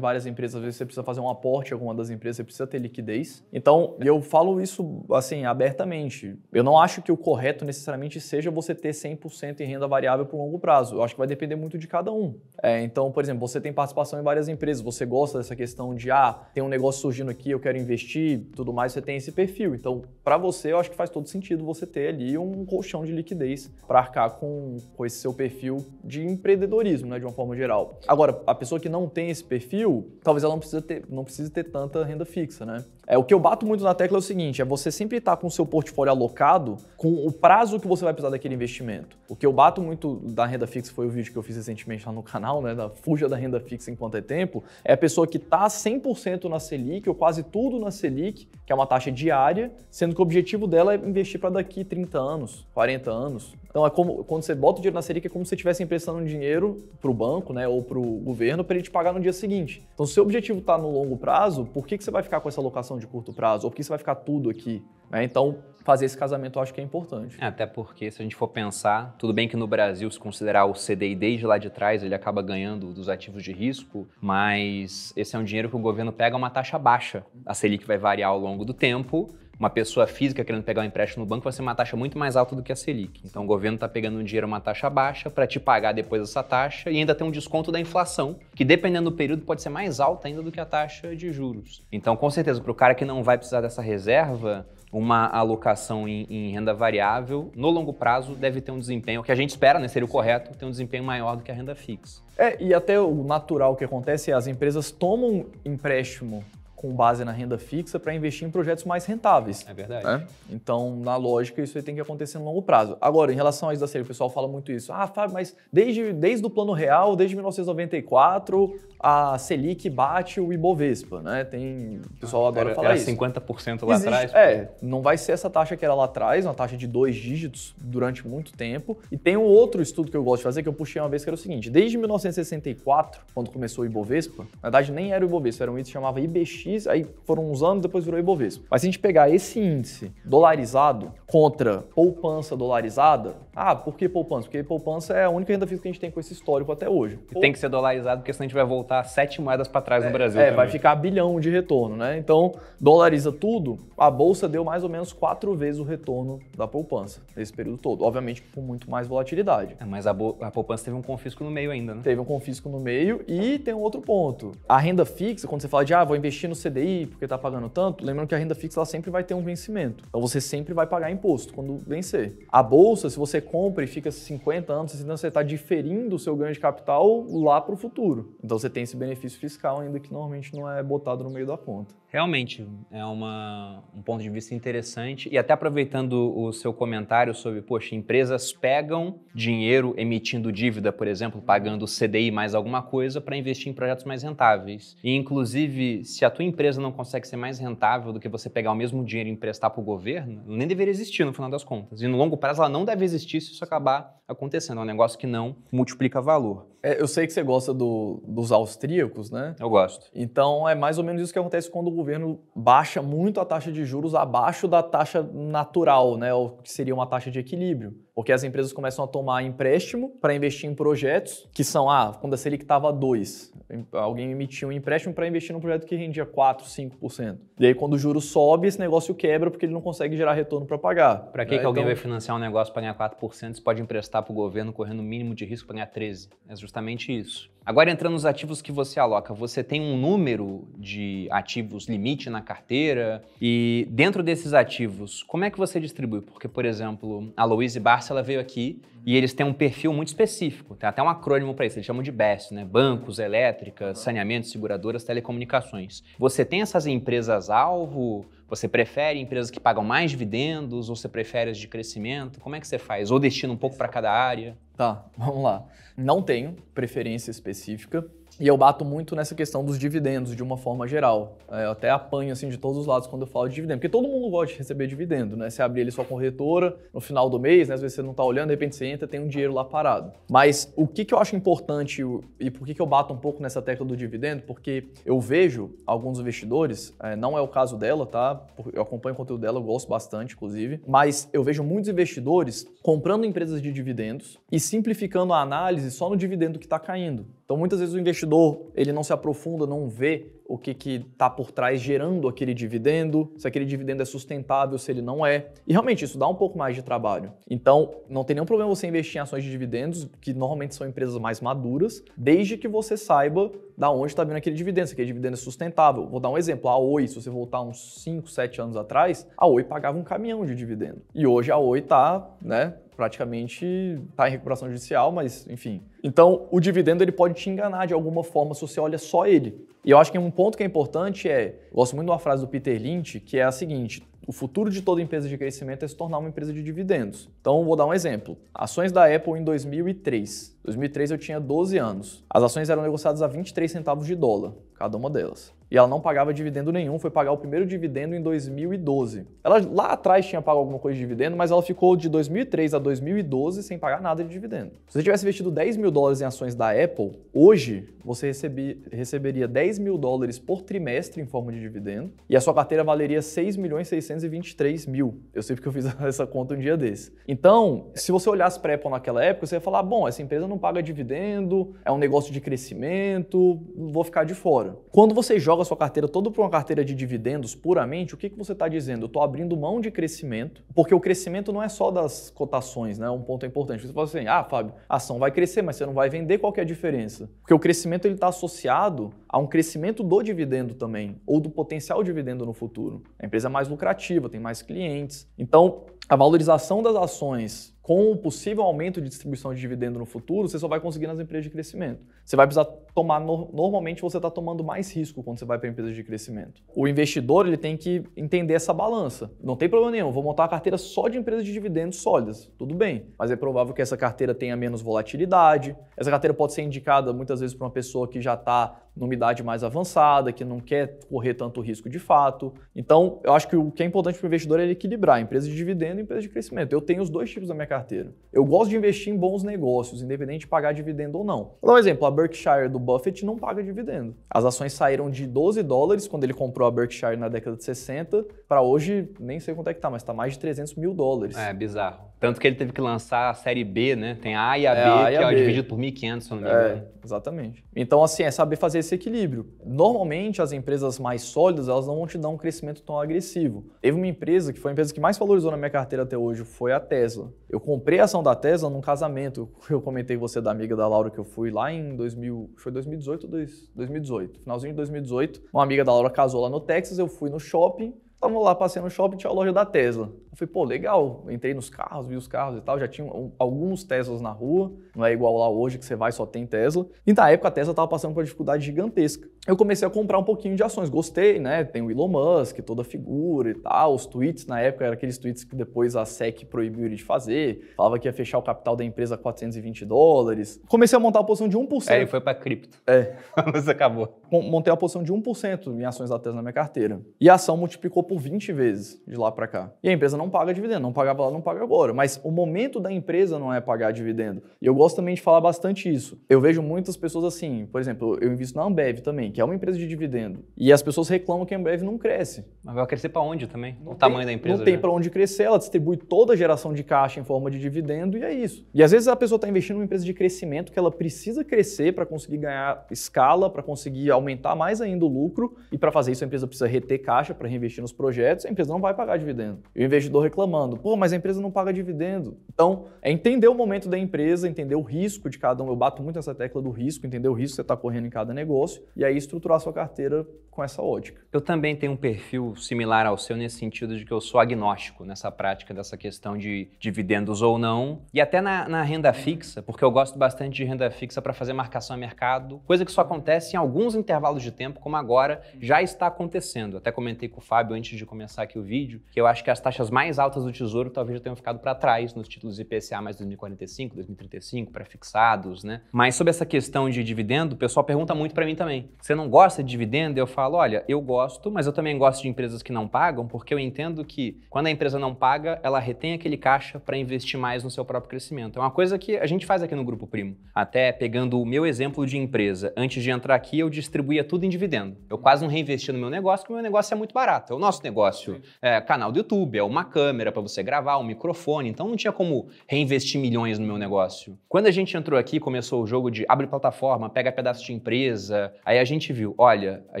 várias empresas, às vezes você precisa fazer um aporte a alguma das empresas, você precisa ter liquidez. Então, eu falo isso, assim, abertamente. Eu não acho que o correto necessariamente seja você ter 100% em renda variável por longo prazo. Eu acho que vai depender muito de cada um. É, então, por exemplo, você tem participação em várias empresas, você gosta dessa questão de, ah, tem um negócio surgindo aqui, eu quero investir, tudo mais, você tem esse perfil. Então, para você, eu acho que faz todo sentido você ter ali um colchão de liquidez para arcar com, com esse seu perfil de empreendedorismo, né, de uma forma geral. Agora, a pessoa que não tem esse perfil, talvez ela não precise ter, não precise ter tanta renda fixa, né? É, o que eu bato muito na tecla é o seguinte: é você sempre estar tá com o seu portfólio alocado com o prazo que você vai precisar daquele investimento. O que eu bato muito da renda fixa foi o vídeo que eu fiz recentemente lá no canal, né? Da fuja da renda fixa enquanto é tempo. É a pessoa que está 100% na Selic ou quase tudo na Selic, que é uma taxa diária, sendo que o objetivo dela é investir para daqui 30 anos, 40 anos. Então é como quando você bota o dinheiro na Selic, é como se você estivesse emprestando dinheiro para o banco, né? Ou para o governo para ele te pagar no dia seguinte. Então, se o seu objetivo está no longo prazo, por que, que você vai ficar com essa alocação? de curto prazo, ou porque você vai ficar tudo aqui. Né? Então, fazer esse casamento eu acho que é importante. É, até porque se a gente for pensar, tudo bem que no Brasil, se considerar o CDI desde lá de trás, ele acaba ganhando dos ativos de risco, mas esse é um dinheiro que o governo pega uma taxa baixa. A Selic vai variar ao longo do tempo, uma pessoa física querendo pegar um empréstimo no banco vai ser uma taxa muito mais alta do que a Selic. Então o governo está pegando um dinheiro uma taxa baixa para te pagar depois essa taxa e ainda tem um desconto da inflação, que dependendo do período pode ser mais alta ainda do que a taxa de juros. Então, com certeza, para o cara que não vai precisar dessa reserva, uma alocação em, em, renda variável, no longo prazo deve ter um desempenho, que a gente espera, né, seria o correto, ter um desempenho maior do que a renda fixa. É, e até o natural que acontece é as empresas tomam empréstimo com base na renda fixa para investir em projetos mais rentáveis. É verdade. É? Então, na lógica, isso aí tem que acontecer no longo prazo. Agora, em relação a isso da série, o pessoal fala muito isso. Ah, Fábio, mas desde, desde o Plano Real, desde 1994, a Selic bate o Ibovespa, né? Tem, o pessoal ah, adora era, falar era 50% lá Existe, atrás. É, não vai ser essa taxa que era lá atrás, uma taxa de dois dígitos durante muito tempo. E tem um outro estudo que eu gosto de fazer, que eu puxei uma vez, que era o seguinte. Desde 1964, quando começou o Ibovespa, na verdade nem era o Ibovespa, era um índice que chamava IBX, aí foram uns anos, depois virou Ibovespa. Mas se a gente pegar esse índice dolarizado contra poupança dolarizada, ah, por que poupança? Porque poupança é a única renda fixa que a gente tem com esse histórico até hoje. E Pou... tem que ser dolarizado, porque senão a gente vai voltar sete moedas para trás é, no Brasil. É, também. vai ficar bilhão de retorno, né? Então, dolariza tudo, a bolsa deu mais ou menos quatro vezes o retorno da poupança nesse período todo. Obviamente, com muito mais volatilidade. É, mas a, a poupança teve um confisco no meio ainda, né? Teve um confisco no meio e tem um outro ponto. A renda fixa, quando você fala de, ah, vou investir no CDI porque tá pagando tanto, lembrando que a renda fixa ela sempre vai ter um vencimento. Então, você sempre vai pagar imposto quando vencer. A bolsa, se você compra e fica 50 anos, 60 anos, você está tá diferindo o seu ganho de capital lá para o futuro. Então você tem esse benefício fiscal ainda que normalmente não é botado no meio da conta. Realmente é uma, um ponto de vista interessante. E até aproveitando o seu comentário sobre, poxa, empresas pegam dinheiro emitindo dívida, por exemplo, pagando CDI mais alguma coisa para investir em projetos mais rentáveis. E inclusive, se a tua empresa não consegue ser mais rentável do que você pegar o mesmo dinheiro e emprestar para o governo, nem deveria existir no final das contas. E no longo prazo ela não deve existir isso acabar acontecendo. É um negócio que não multiplica valor. É, eu sei que você gosta do, dos austríacos, né? Eu gosto. Então é mais ou menos isso que acontece quando o governo baixa muito a taxa de juros abaixo da taxa natural, né? Ou que seria uma taxa de equilíbrio. Porque as empresas começam a tomar empréstimo para investir em projetos que são, ah, quando a Selic estava 2, alguém emitiu um empréstimo para investir num projeto que rendia 4, 5%. E aí quando o juro sobe, esse negócio quebra porque ele não consegue gerar retorno para pagar. Para que, né? que então alguém então... vai financiar um negócio para ganhar 4%? Você pode emprestar para o governo correndo o mínimo de risco para ganhar 13%. É justamente isso. Agora entrando nos ativos que você aloca, você tem um número de ativos limite na carteira e dentro desses ativos, como é que você distribui? Porque, por exemplo, a Louise Barça ela veio aqui e eles têm um perfil muito específico, tem até um acrônimo para isso, eles chamam de BES, né? Bancos, elétricas, saneamento, seguradoras, telecomunicações. Você tem essas empresas-alvo? Você prefere empresas que pagam mais dividendos ou você prefere as de crescimento? Como é que você faz? Ou destina um pouco para cada área? Tá, vamos lá. Não tenho preferência específica. E eu bato muito nessa questão dos dividendos de uma forma geral. É, eu até apanho assim de todos os lados quando eu falo de dividendo, porque todo mundo gosta de receber dividendo, né? Você abre ele sua corretora no final do mês, né? às vezes você não está olhando, de repente você entra, tem um dinheiro lá parado. Mas o que, que eu acho importante e por que, que eu bato um pouco nessa tecla do dividendo? Porque eu vejo alguns investidores, é, não é o caso dela, tá? Eu acompanho o conteúdo dela, eu gosto bastante, inclusive, mas eu vejo muitos investidores comprando empresas de dividendos e simplificando a análise só no dividendo que está caindo. Então, muitas vezes o investidor ele não se aprofunda, não vê o que está por trás gerando aquele dividendo, se aquele dividendo é sustentável, se ele não é. E realmente isso dá um pouco mais de trabalho. Então, não tem nenhum problema você investir em ações de dividendos, que normalmente são empresas mais maduras, desde que você saiba da onde está vindo aquele dividendo, se aquele dividendo é sustentável. Vou dar um exemplo, a Oi, se você voltar uns 5, 7 anos atrás, a Oi pagava um caminhão de dividendo. E hoje a Oi está, né, praticamente está em recuperação judicial, mas enfim. Então, o dividendo ele pode te enganar de alguma forma se você olha só ele. E eu acho que um ponto que é importante é, eu gosto muito de uma frase do Peter Lynch, que é a seguinte: o futuro de toda empresa de crescimento é se tornar uma empresa de dividendos. Então, vou dar um exemplo. Ações da Apple em 2003. 2003 eu tinha 12 anos. As ações eram negociadas a 23 centavos de dólar, cada uma delas. E ela não pagava dividendo nenhum, foi pagar o primeiro dividendo em 2012. Ela lá atrás tinha pago alguma coisa de dividendo, mas ela ficou de 2003 a 2012 sem pagar nada de dividendo. Se você tivesse investido 10 mil dólares em ações da Apple, hoje você recebi, receberia 10 mil dólares por trimestre em forma de dividendo e a sua carteira valeria 6 milhões 623 mil. Eu sei porque eu fiz essa conta um dia desse. Então, se você olhasse para a Apple naquela época, você ia falar, bom, essa empresa não paga dividendo, é um negócio de crescimento, vou ficar de fora. Quando você joga joga sua carteira toda para uma carteira de dividendos puramente, o que, que você está dizendo? Eu estou abrindo mão de crescimento, porque o crescimento não é só das cotações, né? Um ponto é importante. Você fala assim, ah, Fábio, a ação vai crescer, mas você não vai vender, qual que é a diferença? Porque o crescimento está associado a um crescimento do dividendo também, ou do potencial dividendo no futuro. A empresa é mais lucrativa, tem mais clientes. Então, a valorização das ações com o possível aumento de distribuição de dividendo no futuro, você só vai conseguir nas empresas de crescimento. Você vai precisar tomar, no, normalmente você está tomando mais risco quando você vai para empresas de crescimento. O investidor ele tem que entender essa balança. Não tem problema nenhum, vou montar uma carteira só de empresas de dividendos sólidas, tudo bem. Mas é provável que essa carteira tenha menos volatilidade, essa carteira pode ser indicada muitas vezes para uma pessoa que já está numa idade mais avançada, que não quer correr tanto risco de fato. Então, eu acho que o que é importante para o investidor é ele equilibrar empresa de dividendo e empresa de crescimento. Eu tenho os dois tipos na minha carteira. Eu gosto de investir em bons negócios, independente de pagar dividendo ou não. Vou dar um exemplo, a Berkshire do Buffett não paga dividendo. As ações saíram de 12 dólares quando ele comprou a Berkshire na década de 60 para hoje, nem sei quanto é que tá, mas está mais de 300 mil dólares. É, bizarro. Tanto que ele teve que lançar a série B, né? Tem a A e a é, B, a que a é dividido por 1.500, se não me é, engano. É, exatamente. Então, assim, é saber fazer esse equilíbrio. Normalmente, as empresas mais sólidas, elas não vão te dar um crescimento tão agressivo. Teve uma empresa que foi a empresa que mais valorizou na minha carteira até hoje, foi a Tesla. Eu comprei a ação da Tesla num casamento. Eu comentei com você da amiga da Laura que eu fui lá em 2000, foi 2018 ou 2018? Finalzinho de 2018. Uma amiga da Laura casou lá no Texas, eu fui no shopping, Tava lá passeando no shopping, tinha a loja da Tesla. Eu falei, pô, legal. entrei nos carros, vi os carros e tal. Já tinha alguns Teslas na rua. Não é igual lá hoje que você vai e só tem Tesla. E na época a Tesla tava passando por uma dificuldade gigantesca. Eu comecei a comprar um pouquinho de ações. Gostei, né? Tem o Elon Musk, toda a figura e tal. Os tweets na época eram aqueles tweets que depois a SEC proibiu ele de fazer. Falava que ia fechar o capital da empresa a 420 dólares. Comecei a montar uma posição de 1%. É, ele foi pra cripto. É. Mas acabou. Montei uma posição de 1% em ações da Tesla na minha carteira. E a ação multiplicou por por 20 vezes de lá para cá. E a empresa não paga dividendo, não pagava lá, não paga agora. Mas o momento da empresa não é pagar dividendo. E eu gosto também de falar bastante isso. Eu vejo muitas pessoas assim, por exemplo, eu invisto na Ambev também, que é uma empresa de dividendo. E as pessoas reclamam que a Ambev não cresce. Mas vai crescer para onde também? Não o tem, tamanho da empresa. Não tem para onde crescer, ela distribui toda a geração de caixa em forma de dividendo e é isso. E às vezes a pessoa está investindo em uma empresa de crescimento que ela precisa crescer para conseguir ganhar escala, para conseguir aumentar mais ainda o lucro. E para fazer isso, a empresa precisa reter caixa para reinvestir nos projetos, a empresa não vai pagar dividendo. E o investidor reclamando, pô, mas a empresa não paga dividendo. Então, é entender o momento da empresa, entender o risco de cada um. Eu bato muito nessa tecla do risco, entender o risco que você está correndo em cada negócio e aí estruturar a sua carteira com essa ótica. Eu também tenho um perfil similar ao seu nesse sentido de que eu sou agnóstico nessa prática dessa questão de dividendos ou não. E até na, na renda fixa, porque eu gosto bastante de renda fixa para fazer marcação a mercado, coisa que só acontece em alguns intervalos de tempo, como agora já está acontecendo. Até comentei com o Fábio antes antes de começar aqui o vídeo, que eu acho que as taxas mais altas do Tesouro talvez já tenham ficado para trás nos títulos IPCA mais 2045, 2035, pré-fixados, né? Mas sobre essa questão de dividendo, o pessoal pergunta muito para mim também. Você não gosta de dividendo? Eu falo, olha, eu gosto, mas eu também gosto de empresas que não pagam, porque eu entendo que quando a empresa não paga, ela retém aquele caixa para investir mais no seu próprio crescimento. É uma coisa que a gente faz aqui no Grupo Primo. Até pegando o meu exemplo de empresa, antes de entrar aqui, eu distribuía tudo em dividendo. Eu quase não reinvestia no meu negócio, porque o meu negócio é muito barato. É o nosso nosso negócio. É, canal do YouTube, é uma câmera para você gravar, um microfone. Então não tinha como reinvestir milhões no meu negócio. Quando a gente entrou aqui, começou o jogo de abre plataforma, pega pedaço de empresa. Aí a gente viu, olha, a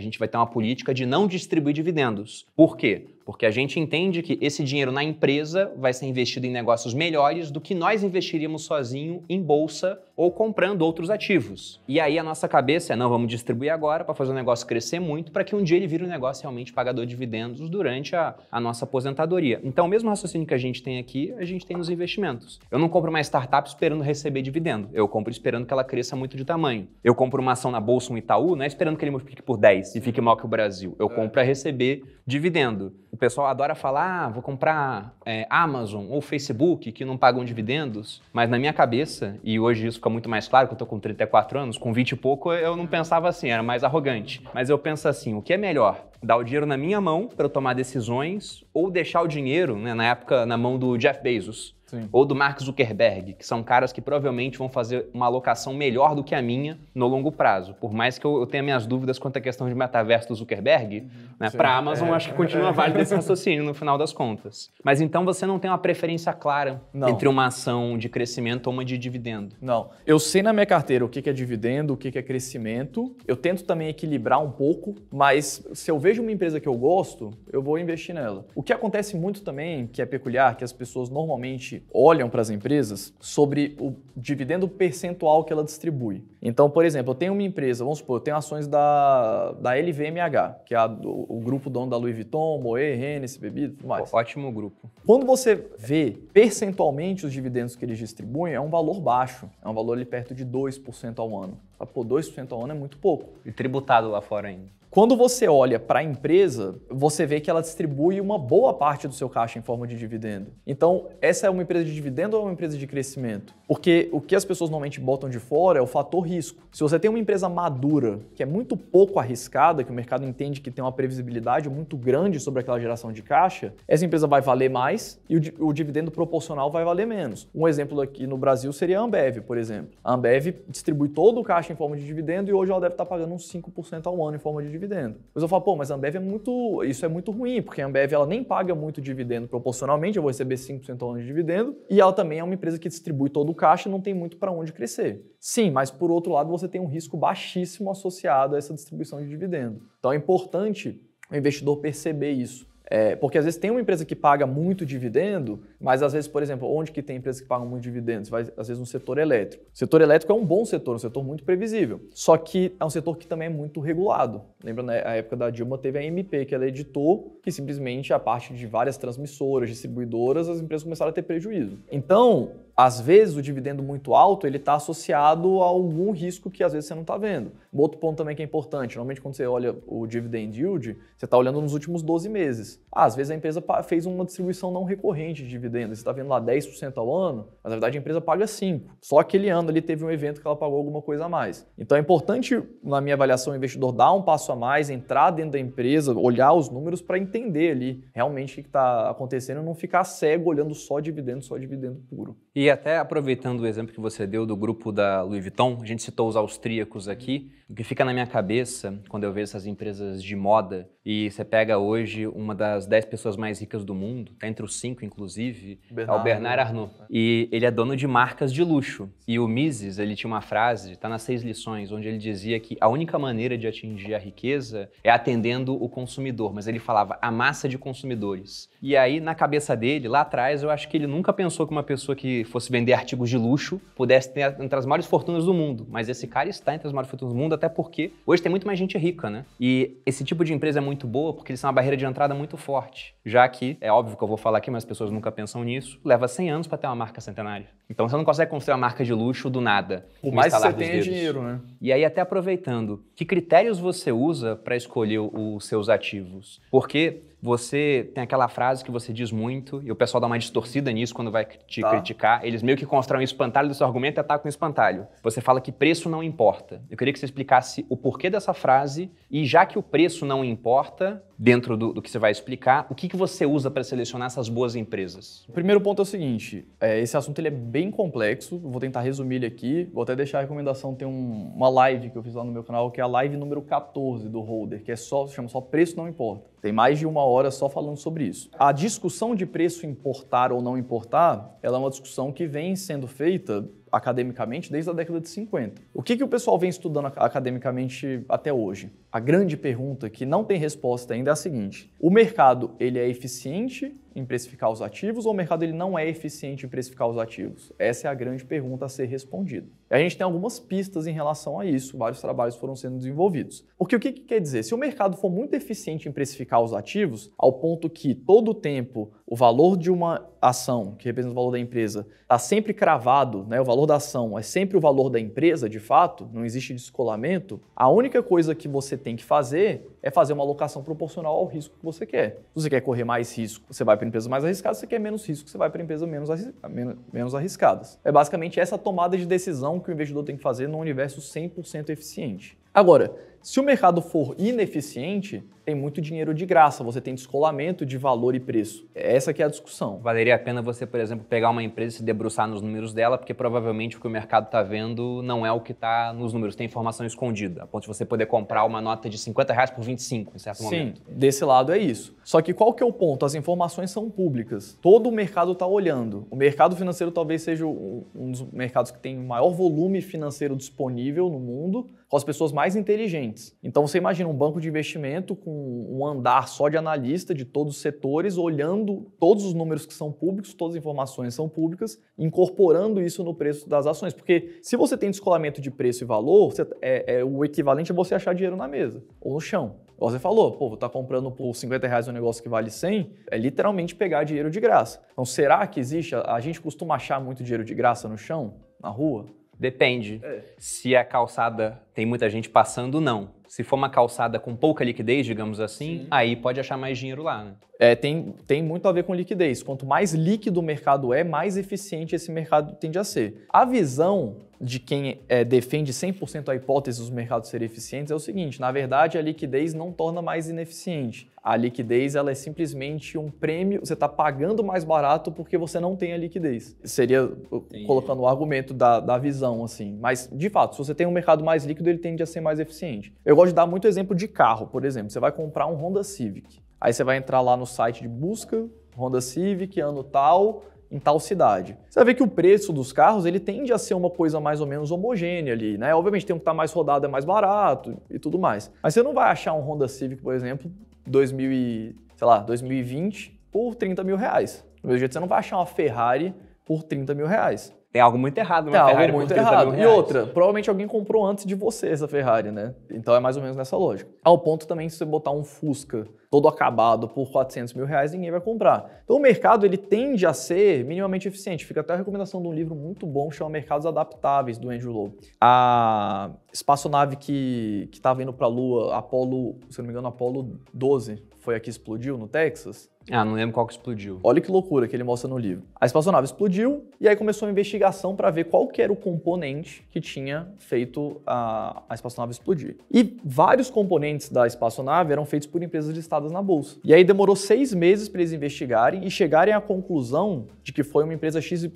gente vai ter uma política de não distribuir dividendos. Por quê? Porque a gente entende que esse dinheiro na empresa vai ser investido em negócios melhores do que nós investiríamos sozinho em bolsa ou comprando outros ativos. E aí a nossa cabeça é: não, vamos distribuir agora para fazer o negócio crescer muito, para que um dia ele vire um negócio realmente pagador de dividendos durante a, a nossa aposentadoria. Então, o mesmo raciocínio que a gente tem aqui, a gente tem nos investimentos. Eu não compro uma startup esperando receber dividendo, eu compro esperando que ela cresça muito de tamanho. Eu compro uma ação na bolsa, um Itaú, não é esperando que ele multiplique por 10 e fique maior que o Brasil. Eu compro para receber dividendo. O pessoal adora falar, ah, vou comprar é, Amazon ou Facebook que não pagam dividendos, mas na minha cabeça, e hoje isso fica muito mais claro, que eu tô com 34 anos, com 20 e pouco eu não pensava assim, era mais arrogante. Mas eu penso assim, o que é melhor? Dar o dinheiro na minha mão para eu tomar decisões ou deixar o dinheiro, né, na época, na mão do Jeff Bezos, Sim. ou do Mark Zuckerberg, que são caras que provavelmente vão fazer uma alocação melhor do que a minha no longo prazo. Por mais que eu, tenha minhas dúvidas quanto à questão de metaverso do Zuckerberg, uhum. né, para a Amazon é. acho que continua válido esse raciocínio no final das contas. Mas então você não tem uma preferência clara não. entre uma ação de crescimento ou uma de dividendo. Não. Eu sei na minha carteira o que é dividendo, o que é crescimento. Eu tento também equilibrar um pouco, mas se eu vejo uma empresa que eu gosto, eu vou investir nela. O que acontece muito também, que é peculiar, que as pessoas normalmente geralmente olham para as empresas sobre o dividendo percentual que ela distribui. Então, por exemplo, eu tenho uma empresa, vamos supor, eu tenho ações da, da LVMH, que é a, o, o, grupo dono da Louis Vuitton, Moet, Hennessy, Bebida e tudo mais. Ótimo grupo. Quando você vê percentualmente os dividendos que eles distribuem, é um valor baixo, é um valor ali perto de 2% ao ano. Pô, 2% ao ano é muito pouco. E tributado lá fora ainda. Quando você olha para a empresa, você vê que ela distribui uma boa parte do seu caixa em forma de dividendo. Então, essa é uma empresa de dividendo ou é uma empresa de crescimento? Porque o que as pessoas normalmente botam de fora é o fator risco. Se você tem uma empresa madura, que é muito pouco arriscada, que o mercado entende que tem uma previsibilidade muito grande sobre aquela geração de caixa, essa empresa vai valer mais e o, o dividendo proporcional vai valer menos. Um exemplo aqui no Brasil seria a Ambev, por exemplo. A Ambev distribui todo o caixa em forma de dividendo e hoje ela deve estar pagando uns 5% ao ano em forma de dividendo dividendo. Mas eu falo, pô, mas a Ambev é muito, isso é muito ruim, porque a Ambev ela nem paga muito dividendo proporcionalmente, eu vou receber 5% ao ano de dividendo, e ela também é uma empresa que distribui todo o caixa e não tem muito para onde crescer. Sim, mas por outro lado você tem um risco baixíssimo associado a essa distribuição de dividendo. Então é importante o investidor perceber isso. É, porque às vezes tem uma empresa que paga muito dividendo, mas às vezes, por exemplo, onde que tem empresas que pagam muito dividendos? Vai, às vezes no setor elétrico. O setor elétrico é um bom setor, um setor muito previsível. Só que é um setor que também é muito regulado. Lembra, na né, época da Dilma teve a MP, que ela editou, que simplesmente a parte de várias transmissoras, distribuidoras, as empresas começaram a ter prejuízo. Então, às vezes, o dividendo muito alto ele está associado a algum risco que às vezes você não está vendo. Outro ponto também que é importante: normalmente, quando você olha o dividend yield, você está olhando nos últimos 12 meses. Ah, às vezes, a empresa fez uma distribuição não recorrente de dividendos. Você está vendo lá 10% ao ano, mas na verdade a empresa paga 5%. Só aquele ano ali teve um evento que ela pagou alguma coisa a mais. Então, é importante, na minha avaliação, o investidor dar um passo a mais, entrar dentro da empresa, olhar os números para entender ali realmente o que está acontecendo e não ficar cego olhando só dividendo, só dividendo puro. E e até aproveitando o exemplo que você deu do grupo da Louis Vuitton, a gente citou os austríacos aqui. O que fica na minha cabeça quando eu vejo essas empresas de moda e você pega hoje uma das 10 pessoas mais ricas do mundo, tá entre os cinco inclusive, é o Bernard Arnault. E ele é dono de marcas de luxo. E o Mises, ele tinha uma frase, está nas seis lições, onde ele dizia que a única maneira de atingir a riqueza é atendendo o consumidor, mas ele falava a massa de consumidores. E aí na cabeça dele, lá atrás, eu acho que ele nunca pensou que uma pessoa que fosse vender artigos de luxo, pudesse ter entre as maiores fortunas do mundo. Mas esse cara está entre as maiores fortunas do mundo, até porque hoje tem muito mais gente rica, né? E esse tipo de empresa é muito boa porque eles são uma barreira de entrada muito forte. Já que, é óbvio que eu vou falar aqui, mas as pessoas nunca pensam nisso, leva 100 anos para ter uma marca centenária. Então você não consegue construir uma marca de luxo do nada. O mais que tá você tem é dinheiro, né? E aí, até aproveitando, que critérios você usa para escolher os seus ativos? Porque você tem aquela frase que você diz muito, e o pessoal dá uma distorcida nisso quando vai te tá. criticar. Eles meio que constroem um espantalho do seu argumento e atacam um espantalho. Você fala que preço não importa. Eu queria que você explicasse o porquê dessa frase, e já que o preço não importa, dentro do, do, que você vai explicar. O que, que você usa para selecionar essas boas empresas? O primeiro ponto é o seguinte, é, esse assunto ele é bem complexo, vou tentar resumir ele aqui, vou até deixar a recomendação, tem um, uma live que eu fiz lá no meu canal, que é a live número 14 do Holder, que é só, chama só Preço Não Importa. Tem mais de uma hora só falando sobre isso. A discussão de preço importar ou não importar, ela é uma discussão que vem sendo feita academicamente desde a década de 50. O que, que o pessoal vem estudando academicamente até hoje? A grande pergunta que não tem resposta ainda é a seguinte: o mercado ele é eficiente em precificar os ativos ou o mercado ele não é eficiente em precificar os ativos? Essa é a grande pergunta a ser respondida. E a gente tem algumas pistas em relação a isso, vários trabalhos foram sendo desenvolvidos. Porque o que, que quer dizer? Se o mercado for muito eficiente em precificar os ativos, ao ponto que todo o tempo o valor de uma ação, que representa o valor da empresa, está sempre cravado, né? o valor da ação é sempre o valor da empresa de fato, não existe descolamento, a única coisa que você tem que fazer é fazer uma alocação proporcional ao risco que você quer. Se você quer correr mais risco, você vai para empresas mais arriscadas. Se você quer menos risco, você vai para empresas menos, menos, menos arriscadas. É basicamente essa tomada de decisão que o investidor tem que fazer num universo 100% eficiente. Agora, se o mercado for ineficiente, tem muito dinheiro de graça, você tem descolamento de valor e preço. Essa que é a discussão. Valeria a pena você, por exemplo, pegar uma empresa e se debruçar nos números dela, porque provavelmente o que o mercado está vendo não é o que está nos números, tem informação escondida, a ponto de você poder comprar uma nota de 50 reais por 25 em certo Sim, momento. Sim, desse lado é isso. Só que qual que é o ponto? As informações são públicas. Todo o mercado está olhando. O mercado financeiro talvez seja um dos mercados que tem o maior volume financeiro disponível no mundo, com as pessoas mais inteligentes. Então você imagina um banco de investimento com um, andar só de analista de todos os setores, olhando todos os números que são públicos, todas as informações são públicas, incorporando isso no preço das ações. Porque se você tem descolamento de preço e valor, você, é, é, o equivalente a é você achar dinheiro na mesa ou no chão. Você falou, pô, vou tá comprando por 50 reais um negócio que vale 100, é literalmente pegar dinheiro de graça. Então, será que existe? A gente costuma achar muito dinheiro de graça no chão, na rua? Depende. É. Se a é calçada tem muita gente passando não. Se for uma calçada com pouca liquidez, digamos assim, Sim. aí pode achar mais dinheiro lá. Né? É, tem, tem muito a ver com liquidez. Quanto mais líquido o mercado é, mais eficiente esse mercado tende a ser. A visão de quem é, defende 100% a hipótese dos mercados serem eficientes é o seguinte: na verdade, a liquidez não torna mais ineficiente. A liquidez ela é simplesmente um prêmio, você está pagando mais barato porque você não tem a liquidez. Seria Entendi. colocando o argumento da, da visão, assim. Mas, de fato, se você tem um mercado mais líquido, líquido ele tende a ser mais eficiente. Eu gosto de dar muito exemplo de carro, por exemplo. Você vai comprar um Honda Civic. Aí você vai entrar lá no site de busca, Honda Civic, ano tal, em tal cidade. Você vai ver que o preço dos carros ele tende a ser uma coisa mais ou menos homogênea ali, né? Obviamente tem um que tá mais rodado é mais barato e tudo mais. Mas você não vai achar um Honda Civic, por exemplo, 2000 e, sei lá, 2020 por 30 mil reais. Do mesmo jeito você não vai achar uma Ferrari por 30 mil reais tem algo muito errado numa tá, Ferrari. algo muito errado. E é outra, provavelmente alguém comprou antes de você essa Ferrari, né? Então é mais ou menos nessa lógica. Ao ponto também, de você botar um Fusca todo acabado por 400 mil reais, ninguém vai comprar. Então o mercado, ele tende a ser minimamente eficiente. Fica até a recomendação de um livro muito bom, chama Mercados Adaptáveis, do Andrew Lowe. A espaçonave que estava indo para a Lua, Apolo, se não me engano, Apolo 12, foi a que explodiu no Texas, ah, não lembro qual que explodiu. Olha que loucura que ele mostra no livro. A espaçonave assim, explodiu e aí começou uma investigação para ver qual que era o componente que tinha feito a, a espaçonave explodir. E vários componentes da espaçonave eram feitos por empresas listadas na bolsa. E aí demorou seis meses para eles investigarem e chegarem à conclusão de que foi uma empresa XYZ,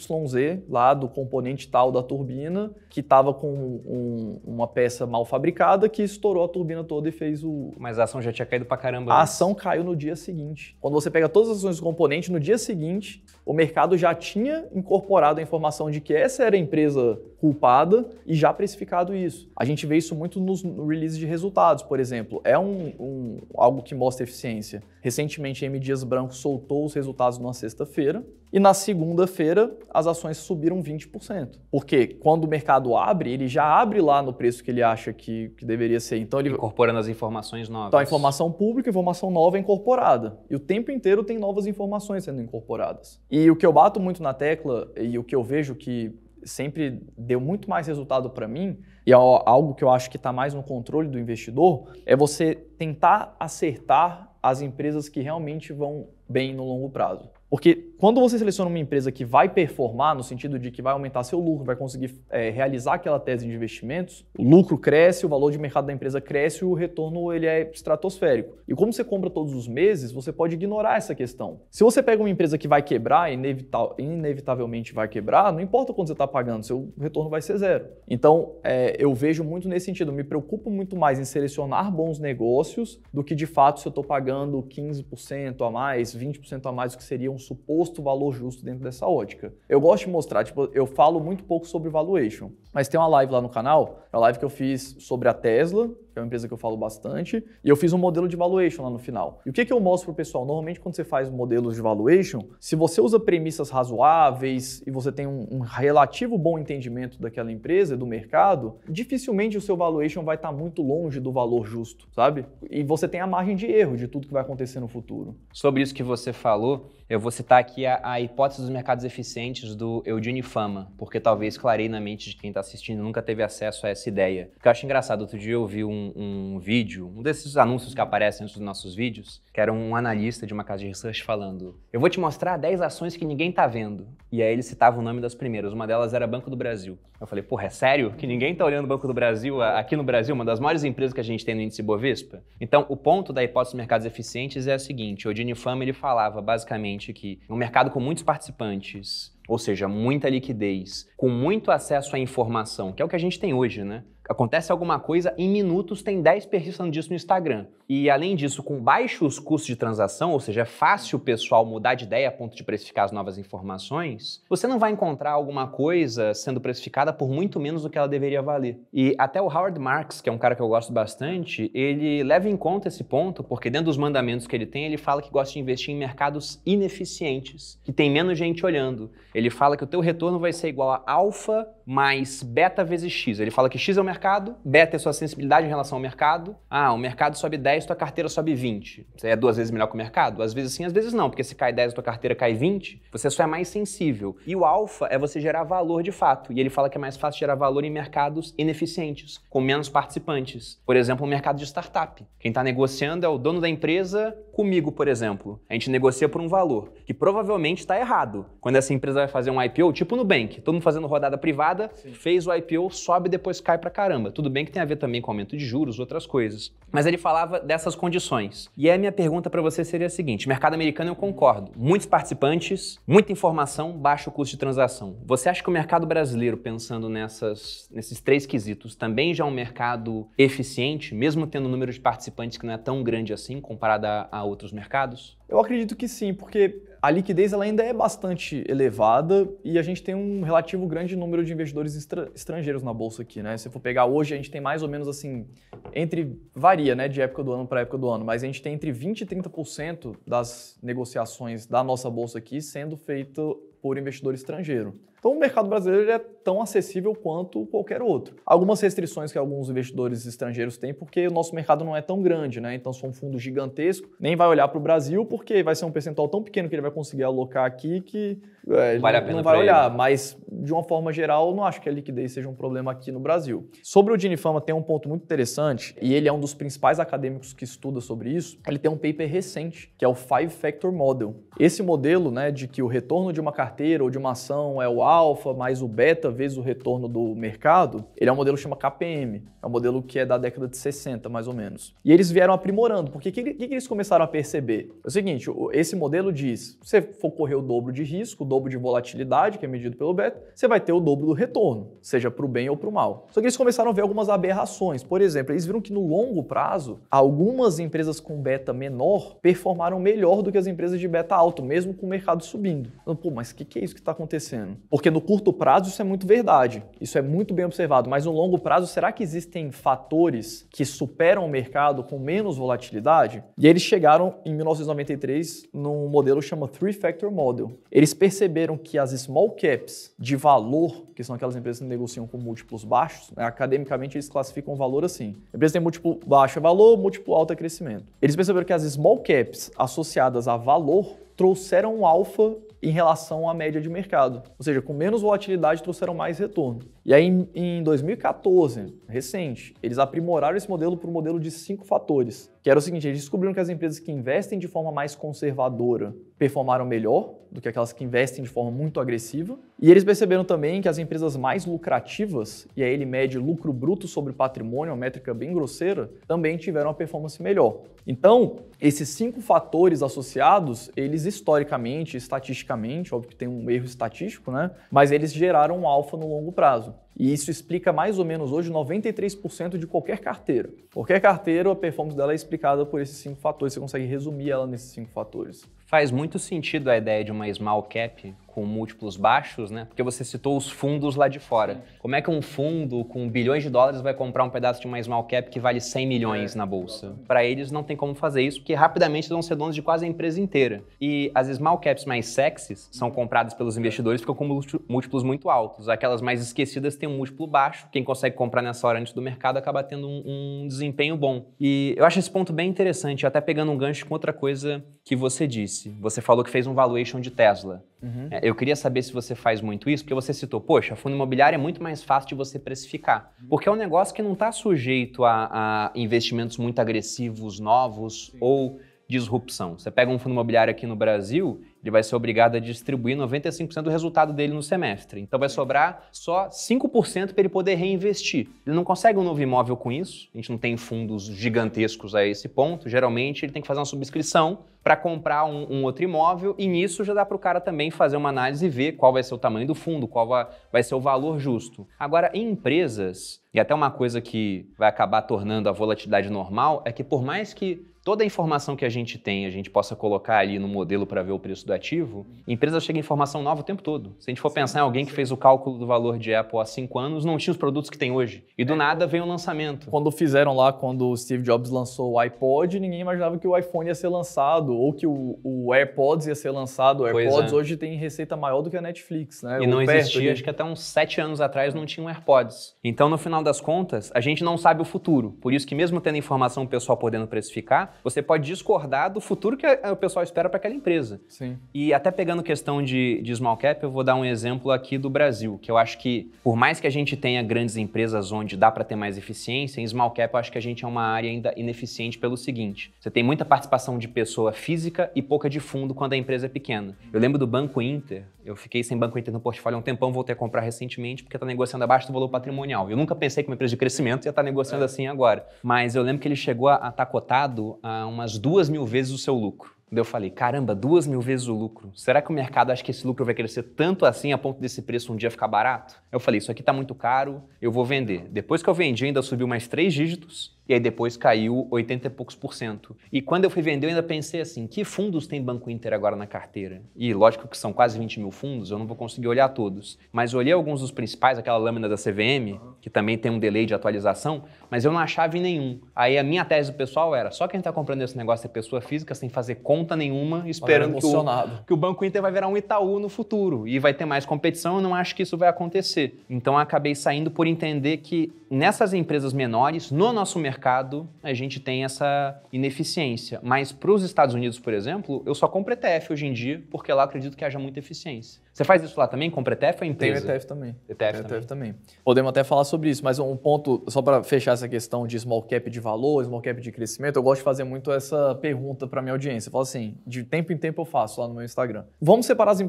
lá do componente tal da turbina, que estava com um, uma peça mal fabricada que estourou a turbina toda e fez o. Mas a ação já tinha caído para caramba. A ação caiu no dia seguinte. Quando você pega pega todas as ações do componente, no dia seguinte, o mercado já tinha incorporado a informação de que essa era a empresa culpada e já precificado isso. A gente vê isso muito nos releases de resultados, por exemplo. É um, um, algo que mostra eficiência. Recentemente, a M. Dias Branco soltou os resultados numa sexta-feira e na segunda-feira as ações subiram 20%. Porque quando o mercado abre, ele já abre lá no preço que ele acha que, que deveria ser. Então ele incorporando as informações novas. Então a informação pública, informação nova é incorporada. E o tempo inteiro tem novas informações sendo incorporadas. E o que eu bato muito na tecla e o que eu vejo que sempre deu muito mais resultado para mim, e é algo que eu acho que está mais no controle do investidor, é você tentar acertar as empresas que realmente vão bem no longo prazo. Porque quando você seleciona uma empresa que vai performar, no sentido de que vai aumentar seu lucro, vai conseguir é, realizar aquela tese de investimentos, o lucro cresce, o valor de mercado da empresa cresce e o retorno ele é estratosférico. E como você compra todos os meses, você pode ignorar essa questão. Se você pega uma empresa que vai quebrar, inevita inevitavelmente vai quebrar, não importa quanto você está pagando, seu retorno vai ser zero. Então, é, eu vejo muito nesse sentido, me preocupo muito mais em selecionar bons negócios do que de fato se eu estou pagando 15% a mais, 20% a mais do que seria um suposto valor justo dentro dessa ótica. Eu gosto de mostrar, tipo, eu falo muito pouco sobre valuation, mas tem uma live lá no canal, é uma live que eu fiz sobre a Tesla, que é uma empresa que eu falo bastante, e eu fiz um modelo de valuation lá no final. E o que, que eu mostro pro pessoal? Normalmente, quando você faz modelos de valuation, se você usa premissas razoáveis e você tem um, um relativo bom entendimento daquela empresa, do mercado, dificilmente o seu valuation vai estar tá muito longe do valor justo, sabe? E você tem a margem de erro de tudo que vai acontecer no futuro. Sobre isso que você falou, eu vou citar aqui a, a hipótese dos mercados eficientes do Eugene Fama, porque talvez clarei na mente de quem está assistindo nunca teve acesso a essa ideia. que eu acho engraçado, outro dia eu vi um, um, vídeo, um desses anúncios que aparecem nos nossos vídeos, que era um analista de uma casa de research falando: Eu vou te mostrar 10 ações que ninguém tá vendo. E aí ele citava o nome das primeiras. Uma delas era Banco do Brasil. Eu falei: Porra, é sério que ninguém tá olhando o Banco do Brasil aqui no Brasil, uma das maiores empresas que a gente tem no índice Bovespa? Então, o ponto da hipótese de mercados eficientes é a seguinte: o Dini Fama ele falava basicamente que um mercado com muitos participantes, ou seja, muita liquidez, com muito acesso à informação, que é o que a gente tem hoje, né? Acontece alguma coisa, em minutos tem 10 persistindo disso no Instagram. E além disso, com baixos custos de transação, ou seja, é fácil o pessoal mudar de ideia a ponto de precificar as novas informações, você não vai encontrar alguma coisa sendo precificada por muito menos do que ela deveria valer. E até o Howard Marks, que é um cara que eu gosto bastante, ele leva em conta esse ponto, porque dentro dos mandamentos que ele tem, ele fala que gosta de investir em mercados ineficientes, que tem menos gente olhando. Ele fala que o teu retorno vai ser igual a alfa mais beta vezes x. Ele fala que x é o mercado mercado, beta é sua sensibilidade em relação ao mercado. Ah, o mercado sobe 10, tua carteira sobe 20. Você é duas vezes melhor que o mercado? Às vezes sim, às vezes não, porque se cai 10 tua carteira cai 20, você só é mais sensível. E o alfa é você gerar valor de fato. E ele fala que é mais fácil gerar valor em mercados ineficientes, com menos participantes. Por exemplo, o mercado de startup. Quem está negociando é o dono da empresa comigo, por exemplo. A gente negocia por um valor, que provavelmente está errado. Quando essa empresa vai fazer um IPO, tipo no Nubank, todo mundo fazendo rodada privada, Sim. fez o IPO, sobe e depois cai para caramba caramba. Tudo bem que tem a ver também com aumento de juros, outras coisas. Mas ele falava dessas condições. E a minha pergunta para você seria a seguinte: mercado americano eu concordo. Muitos participantes, muita informação, baixo custo de transação. Você acha que o mercado brasileiro, pensando nessas, nesses três quesitos, também já é um mercado eficiente, mesmo tendo um número de participantes que não é tão grande assim comparado a, a outros mercados? Eu acredito que sim, porque a liquidez ela ainda é bastante elevada e a gente tem um relativo grande número de investidores estra estrangeiros na bolsa aqui, né? Se for pegar hoje, a gente tem mais ou menos assim, entre varia, né, de época do ano para época do ano, mas a gente tem entre 20 e 30% das negociações da nossa bolsa aqui sendo feito por investidor estrangeiro. Então, o mercado brasileiro é tão acessível quanto qualquer outro. Algumas restrições que alguns investidores estrangeiros têm, porque o nosso mercado não é tão grande, né? Então, se for um fundo gigantesco, nem vai olhar para o Brasil, porque vai ser um percentual tão pequeno que ele vai conseguir alocar aqui que é, vale a pena não vai olhar. Ele. Mas, de uma forma geral, não acho que a liquidez seja um problema aqui no Brasil. Sobre o Dinifama, tem um ponto muito interessante, e ele é um dos principais acadêmicos que estuda sobre isso. Ele tem um paper recente, que é o Five Factor Model. Esse modelo, né, de que o retorno de uma carteira ou de uma ação é o alfa mais o beta vezes o retorno do mercado, ele é um modelo que chama KPM. É um modelo que é da década de 60, mais ou menos. E eles vieram aprimorando, porque o que, que, eles começaram a perceber? É o seguinte, esse modelo diz, se você for correr o dobro de risco, o dobro de volatilidade, que é medido pelo beta, você vai ter o dobro do retorno, seja para o bem ou para o mal. Só que eles começaram a ver algumas aberrações. Por exemplo, eles viram que no longo prazo, algumas empresas com beta menor performaram melhor do que as empresas de beta alto, mesmo com o mercado subindo. Então, Pô, mas o que, que é isso que está acontecendo? Porque no curto prazo isso é muito verdade, isso é muito bem observado, mas no longo prazo será que existem fatores que superam o mercado com menos volatilidade? E eles chegaram em 1993 num modelo chamado Three Factor Model. Eles perceberam que as small caps de valor, que são aquelas empresas que negociam com múltiplos baixos, né, academicamente eles classificam o valor assim. A empresa tem múltiplo baixo é valor, múltiplo alto é crescimento. Eles perceberam que as small caps associadas a valor trouxeram um alfa em relação à média de mercado. Ou seja, com menos volatilidade trouxeram mais retorno. E aí, em 2014, recente, eles aprimoraram esse modelo para um modelo de cinco fatores que era o seguinte: eles descobriram que as empresas que investem de forma mais conservadora performaram melhor do que aquelas que investem de forma muito agressiva. E eles perceberam também que as empresas mais lucrativas, e aí ele mede lucro bruto sobre patrimônio, é uma métrica bem grosseira, também tiveram uma performance melhor. Então, esses cinco fatores associados, eles historicamente, estatisticamente, óbvio que tem um erro estatístico, né? Mas eles geraram um alfa no longo prazo. E isso explica mais ou menos hoje 93% de qualquer carteira. Qualquer carteira, a performance dela é explicada por esses cinco fatores, você consegue resumir ela nesses cinco fatores. Faz muito sentido a ideia de uma small cap com múltiplos baixos, né? Porque você citou os fundos lá de fora. Como é que um fundo com bilhões de dólares vai comprar um pedaço de uma small cap que vale 100 milhões é. na bolsa? Para eles não tem como fazer isso, porque rapidamente vão ser donos de quase a empresa inteira. E as small caps mais sexys são compradas pelos investidores, ficam com múltiplos muito altos. Aquelas mais esquecidas têm um múltiplo baixo. Quem consegue comprar nessa hora antes do mercado acaba tendo um, um desempenho bom. E eu acho esse ponto bem interessante, até pegando um gancho com outra coisa que você disse disse, você falou que fez um valuation de Tesla. Uhum. É, eu queria saber se você faz muito isso, porque você citou, poxa, fundo imobiliário é muito mais fácil de você precificar, uhum. porque é um negócio que não está sujeito a, a, investimentos muito agressivos, novos Sim. ou disrupção. Você pega um fundo imobiliário aqui no Brasil, ele vai ser obrigado a distribuir 95% do resultado dele no semestre. Então vai sobrar só 5% para ele poder reinvestir. Ele não consegue um novo imóvel com isso, a gente não tem fundos gigantescos a esse ponto. Geralmente ele tem que fazer uma subscrição para comprar um, um, outro imóvel e nisso já dá para o cara também fazer uma análise e ver qual vai ser o tamanho do fundo, qual vai, vai ser o valor justo. Agora, em empresas, e até uma coisa que vai acabar tornando a volatilidade normal, é que por mais que toda a informação que a gente tem, a gente possa colocar ali no modelo para ver o preço do ativo, empresa chega informação nova o tempo todo. Se a gente for pensar em alguém que fez o cálculo do valor de Apple há cinco anos, não tinha os produtos que tem hoje. E do é. nada veio o lançamento. Quando fizeram lá, quando o Steve Jobs lançou o iPod, ninguém imaginava que o iPhone ia ser lançado, ou que o, o AirPods ia ser lançado. O AirPods é. hoje tem receita maior do que a Netflix, né? E o não existia, é acho que até uns sete anos atrás não tinha um AirPods. Então, no final das contas, a gente não sabe o futuro. Por isso que mesmo tendo informação o pessoal podendo precificar, você pode discordar do futuro que o pessoal espera para aquela empresa. Sim. E até pegando questão de, de small cap, eu vou dar um exemplo aqui do Brasil, que eu acho que, por mais que a gente tenha grandes empresas onde dá para ter mais eficiência, em small cap eu acho que a gente é uma área ainda ineficiente pelo seguinte: você tem muita participação de pessoa física e pouca de fundo quando a empresa é pequena. Eu lembro do Banco Inter, eu fiquei sem Banco Inter no portfólio há um tempão, voltei a comprar recentemente porque está negociando abaixo do valor patrimonial. Eu nunca pensei que uma empresa de crescimento ia estar tá negociando é. assim agora. Mas eu lembro que ele chegou a estar tá cotado ah, umas duas mil vezes o seu lucro. Daí eu falei, caramba, duas mil vezes o lucro. Será que o mercado acha que esse lucro vai crescer tanto assim a ponto desse preço um dia ficar barato? Eu falei, isso aqui está muito caro, eu vou vender. Depois que eu vendi, ainda subiu mais três dígitos e aí depois caiu 80 e poucos por cento. E quando eu fui vender, eu ainda pensei assim, que fundos tem Banco Inter agora na carteira? E lógico que são quase 20 mil fundos, eu não vou conseguir olhar todos. Mas olhei alguns dos principais, aquela lâmina da CVM, que também tem um delay de atualização, mas eu não achava em nenhum. Aí a minha tese do pessoal era, só quem está comprando esse negócio é pessoa física, sem fazer conta nenhuma, esperando que o, que o Banco Inter vai virar um Itaú no futuro e vai ter mais competição, eu não acho que isso vai acontecer. Então acabei saindo por entender que nessas empresas menores, no nosso mercado, mercado a gente tem essa ineficiência. Mas para os Estados Unidos, por exemplo, eu só compro ETF hoje em dia, porque lá acredito que haja muita eficiência. Você faz isso lá também? Compra ETF ou é empresa? Tem ETF também. ETF, Tem também. ETF também. Podemos até falar sobre isso, mas um ponto, só para fechar essa questão de small cap de valor, small cap de crescimento, eu gosto de fazer muito essa pergunta para minha audiência. Eu falo assim, de tempo em tempo eu faço lá no meu Instagram. Vamos separar as,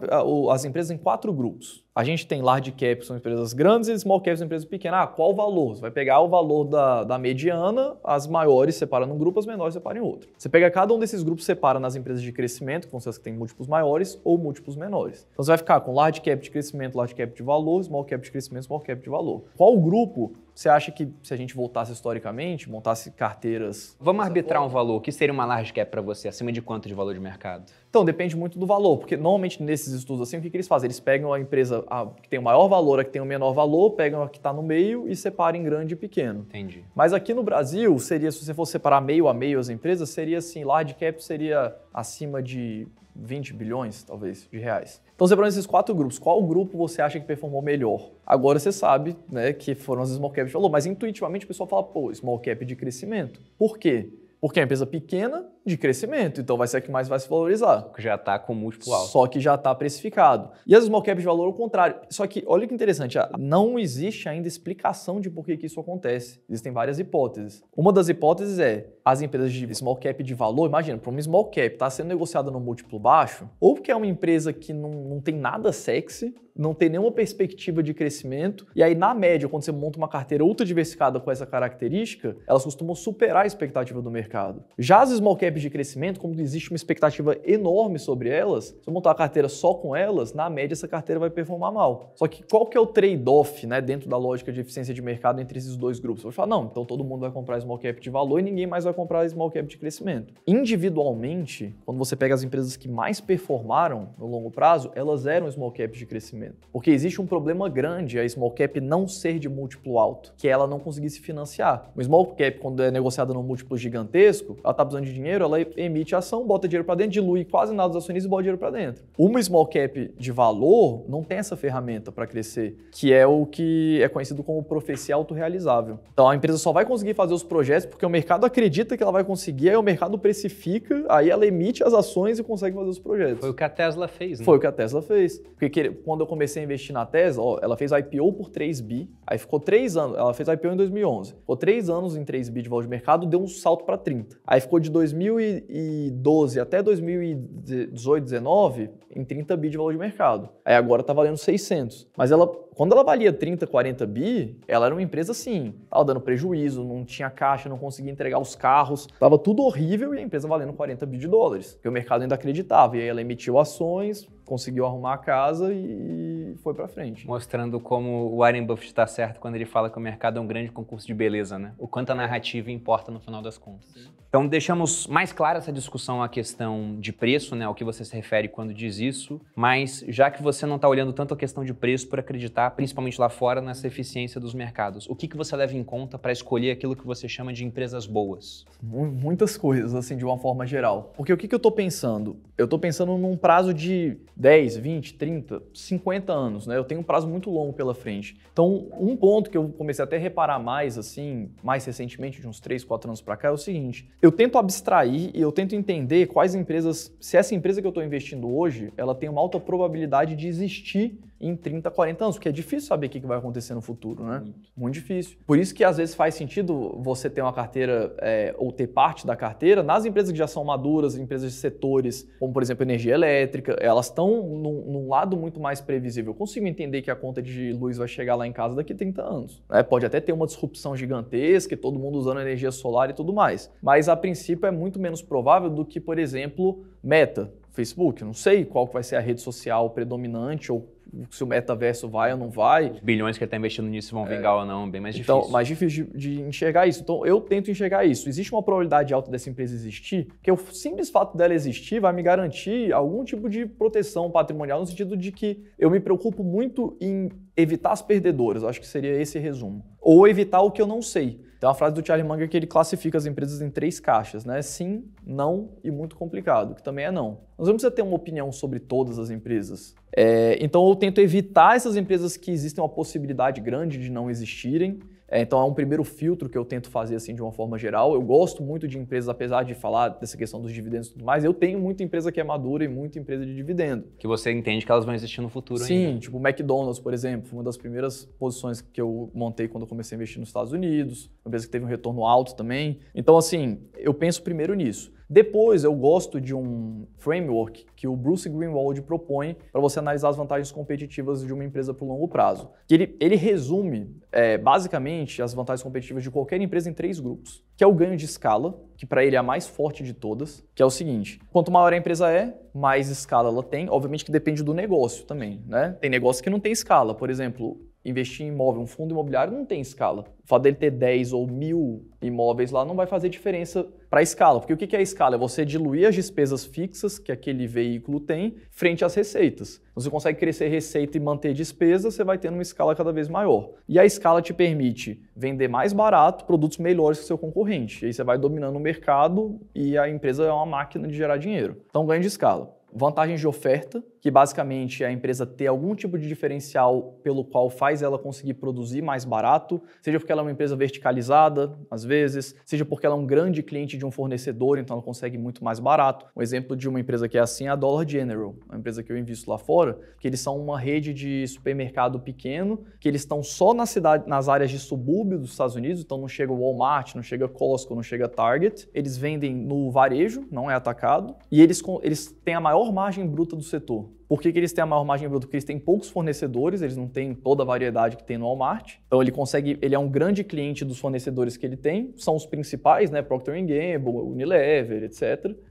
as empresas em quatro grupos. A gente tem large cap, são empresas grandes, e small cap são empresas pequenas. Ah, qual o valor? Você vai pegar o valor da, da mediana, as maiores separa num grupo, as menores separa em outro. Você pega cada um desses grupos, separa nas empresas de crescimento, que são as que têm múltiplos maiores ou múltiplos menores. Então você vai ficar com large cap de crescimento, large cap de valor, small cap de crescimento, small cap de valor. Qual grupo você acha que se a gente voltasse historicamente, montasse carteiras? Vamos arbitrar um valor. O que seria uma large cap para você? Acima de quanto de valor de mercado? Então, depende muito do valor, porque normalmente nesses estudos assim, o que, que eles fazem? Eles pegam a empresa a, que tem o maior valor, a que tem o menor valor, pegam a que está no meio e separam em grande e pequeno. Entendi. Mas aqui no Brasil, seria, se você for separar meio a meio as empresas, seria assim, large cap seria acima de 20 bilhões, talvez, de reais. Então, separando esses quatro grupos, qual grupo você acha que performou melhor? Agora você sabe, né, que foram as small caps falou, mas intuitivamente o pessoal fala, pô, small cap de crescimento. Por quê? Porque é uma empresa pequena de crescimento, então vai ser a que mais vai se valorizar. Que já está com múltiplo alto. Só que já está precificado. E as small caps de valor, o contrário. Só que, olha que interessante, não existe ainda explicação de por que, que isso acontece. Existem várias hipóteses. Uma das hipóteses é as empresas de small cap de valor, imagina, para uma small cap estar tá sendo negociada no múltiplo baixo, ou porque é uma empresa que não, não tem nada sexy, não tem nenhuma perspectiva de crescimento, e aí na média, quando você monta uma carteira ultra diversificada com essa característica, elas costumam superar a expectativa do mercado. Já as small cap apps de crescimento, como existe uma expectativa enorme sobre elas, se eu montar a carteira só com elas, na média essa carteira vai performar mal. Só que qual que é o trade-off né, dentro da lógica de eficiência de mercado entre esses dois grupos? Você vou falar, não, então todo mundo vai comprar small cap de valor e ninguém mais vai comprar small cap de crescimento. Individualmente, quando você pega as empresas que mais performaram no longo prazo, elas eram small caps de crescimento. Porque existe um problema grande a small cap não ser de múltiplo alto, que é ela não conseguir se financiar. Uma small cap, quando é negociada num múltiplo gigantesco, ela está precisando de dinheiro, dinheiro, ela emite ação, bota dinheiro para dentro, dilui quase nada dos acionistas e bota dinheiro para dentro. Uma small cap de valor não tem essa ferramenta para crescer, que é o que é conhecido como profecia autorrealizável. Então a empresa só vai conseguir fazer os projetos porque o mercado acredita que ela vai conseguir, aí o mercado precifica, aí ela emite as ações e consegue fazer os projetos. Foi o que a Tesla fez, né? Foi o que a Tesla fez. Porque quando eu comecei a investir na Tesla, ó, ela fez IPO por 3 bi, aí ficou 3 anos, ela fez IPO em 2011, ficou 3 anos em 3 bi de valor de mercado, deu um salto para 30. Aí ficou de 2000 2012 até 2018, 19 em 30 bi de valor de mercado. Aí agora está valendo 600. Mas ela quando ela valia 30, 40 bi, ela era uma empresa assim, tava dando prejuízo, não tinha caixa, não conseguia entregar os carros, tava tudo horrível e a empresa valendo 40 bi de dólares, que o mercado ainda acreditava. E aí ela emitiu ações, conseguiu arrumar a casa e foi para frente. Mostrando como o Warren Buffett está certo quando ele fala que o mercado é um grande concurso de beleza, né? O quanto a narrativa importa no final das contas. Sim. Então deixamos mais clara essa discussão a questão de preço, né? O que você se refere quando diz isso, mas já que você não está olhando tanto a questão de preço por acreditar impactar, tá? principalmente lá fora, nessa eficiência dos mercados? O que, que você leva em conta para escolher aquilo que você chama de empresas boas? Muitas coisas, assim, de uma forma geral. Porque o que, que eu estou pensando? Eu estou pensando num prazo de 10, 20, 30, 50 anos, né? Eu tenho um prazo muito longo pela frente. Então, um ponto que eu comecei até a reparar mais, assim, mais recentemente, de uns 3, 4 anos para cá, é o seguinte. Eu tento abstrair e eu tento entender quais empresas, se essa empresa que eu estou investindo hoje, ela tem uma alta probabilidade de existir em 30, 40 anos, porque é difícil saber o que vai acontecer no futuro, né? Muito, Muito difícil. Por isso que às vezes faz sentido você ter uma carteira é, ou ter parte da carteira nas empresas que já são maduras, empresas de setores, como por exemplo energia elétrica, elas estão num, num, lado muito mais previsível. Eu consigo entender que a conta de luz vai chegar lá em casa daqui 30 anos. É, pode até ter uma disrupção gigantesca, todo mundo usando energia solar e tudo mais. Mas a princípio é muito menos provável do que, por exemplo, Meta, Facebook. Não sei qual vai ser a rede social predominante ou se o metaverso vai ou não vai. Os bilhões que ele está investindo nisso vão é, vingar ou não, bem mais então, difícil. Então, mais difícil de, de, enxergar isso. Então, eu tento enxergar isso. Existe uma probabilidade alta dessa empresa existir, que o simples fato dela existir vai me garantir algum tipo de proteção patrimonial, no sentido de que eu me preocupo muito em evitar as perdedoras. Acho que seria esse resumo. Ou evitar o que eu não sei. Tem uma frase do Charlie Munger que ele classifica as empresas em três caixas, né? Sim, não e muito complicado, que também é não. Nós não ter uma opinião sobre todas as empresas. É, então eu tento evitar essas empresas que existem uma possibilidade grande de não existirem é, então é um primeiro filtro que eu tento fazer assim de uma forma geral. Eu gosto muito de empresas, apesar de falar dessa questão dos dividendos e tudo mais, eu tenho muita empresa que é madura e muita empresa de dividendo. Que você entende que elas vão existir no futuro Sim, ainda. tipo o McDonald's, por exemplo, foi uma das primeiras posições que eu montei quando eu comecei a investir nos Estados Unidos, uma empresa que teve um retorno alto também. Então assim, eu penso primeiro nisso. Depois, eu gosto de um framework que o Bruce Greenwald propõe para você analisar as vantagens competitivas de uma empresa para o longo prazo. Que ele, ele resume, é, basicamente, as vantagens competitivas de qualquer empresa em três grupos. Que é o ganho de escala, que para ele é a mais forte de todas, que é o seguinte, quanto maior a empresa é, mais escala ela tem, obviamente que depende do negócio também, né? Tem negócio que não tem escala, por exemplo, investir em imóvel, um fundo imobiliário não tem escala. O fato dele ter 10 ou mil imóveis lá não vai fazer diferença para a escala. Porque o que é a escala? É você diluir as despesas fixas que aquele veículo tem frente às receitas. Então, você consegue crescer receita e manter despesa, você vai tendo uma escala cada vez maior. E a escala te permite vender mais barato produtos melhores que o seu concorrente. E aí você vai dominando o mercado e a empresa é uma máquina de gerar dinheiro. Então ganho de escala. Vantagens de oferta, que basicamente é a empresa ter algum tipo de diferencial pelo qual faz ela conseguir produzir mais barato, seja porque ela é uma empresa verticalizada, às vezes, seja porque ela é um grande cliente de um fornecedor, então ela consegue muito mais barato. Um exemplo de uma empresa que é assim é a Dollar General, uma empresa que eu invisto lá fora, que eles são uma rede de supermercado pequeno, que eles estão só na cidade, nas áreas de subúrbio dos Estados Unidos, então não chega Walmart, não chega Costco, não chega Target. Eles vendem no varejo, não é atacado, e eles, eles têm a maior margem bruta do setor. Por que, que eles têm a maior margem bruta? Porque eles têm poucos fornecedores, eles não têm toda a variedade que tem no Walmart. Então ele consegue, ele é um grande cliente dos fornecedores que ele tem, são os principais, né? Procter Gamble, Unilever, etc.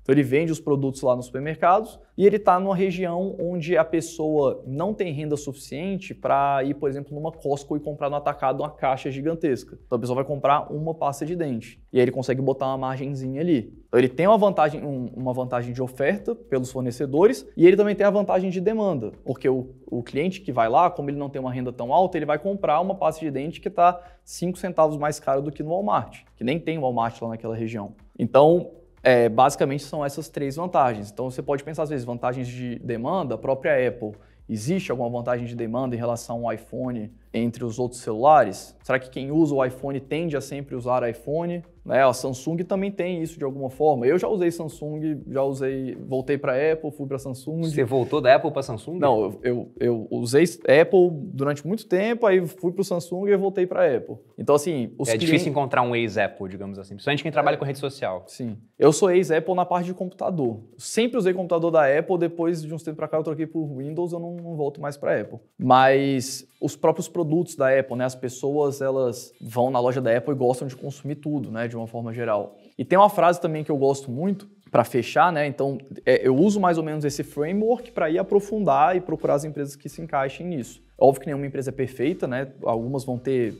Então ele vende os produtos lá nos supermercados e ele está numa região onde a pessoa não tem renda suficiente para ir, por exemplo, numa Costco e comprar no atacado uma caixa gigantesca. Então a pessoa vai comprar uma pasta de dente e aí ele consegue botar uma margenzinha ali. Então ele tem uma vantagem, um, uma vantagem de oferta pelos fornecedores e ele também tem a vantagem de demanda, porque o, o cliente que vai lá, como ele não tem uma renda tão alta, ele vai comprar uma pasta de dente que está 5 centavos mais caro do que no Walmart, que nem tem Walmart lá naquela região. Então, é, basicamente são essas três vantagens. Então, você pode pensar, às vezes, vantagens de demanda, a própria Apple. Existe alguma vantagem de demanda em relação ao iPhone entre os outros celulares? Será que quem usa o iPhone tende a sempre usar iPhone? Né? A Samsung também tem isso de alguma forma. Eu já usei Samsung, já usei, voltei para Apple, fui para Samsung. Você voltou da Apple para Samsung? Não, eu, eu, eu, usei Apple durante muito tempo, aí fui para o Samsung e voltei para Apple. Então assim, os é clientes... difícil encontrar um ex-Apple, digamos assim. Principalmente quem trabalha é. com rede social. Sim. Eu sou ex-Apple na parte de computador. Sempre usei computador da Apple. Depois de uns tempos para cá eu troquei por Windows, eu não, não volto mais para Apple. Mas os próprios produtos da Apple, né? As pessoas, elas vão na loja da Apple e gostam de consumir tudo, né? De uma forma geral. E tem uma frase também que eu gosto muito, para fechar, né? Então, é, eu uso mais ou menos esse framework para ir aprofundar e procurar as empresas que se encaixem nisso. Óbvio que nenhuma empresa é perfeita, né? Algumas vão ter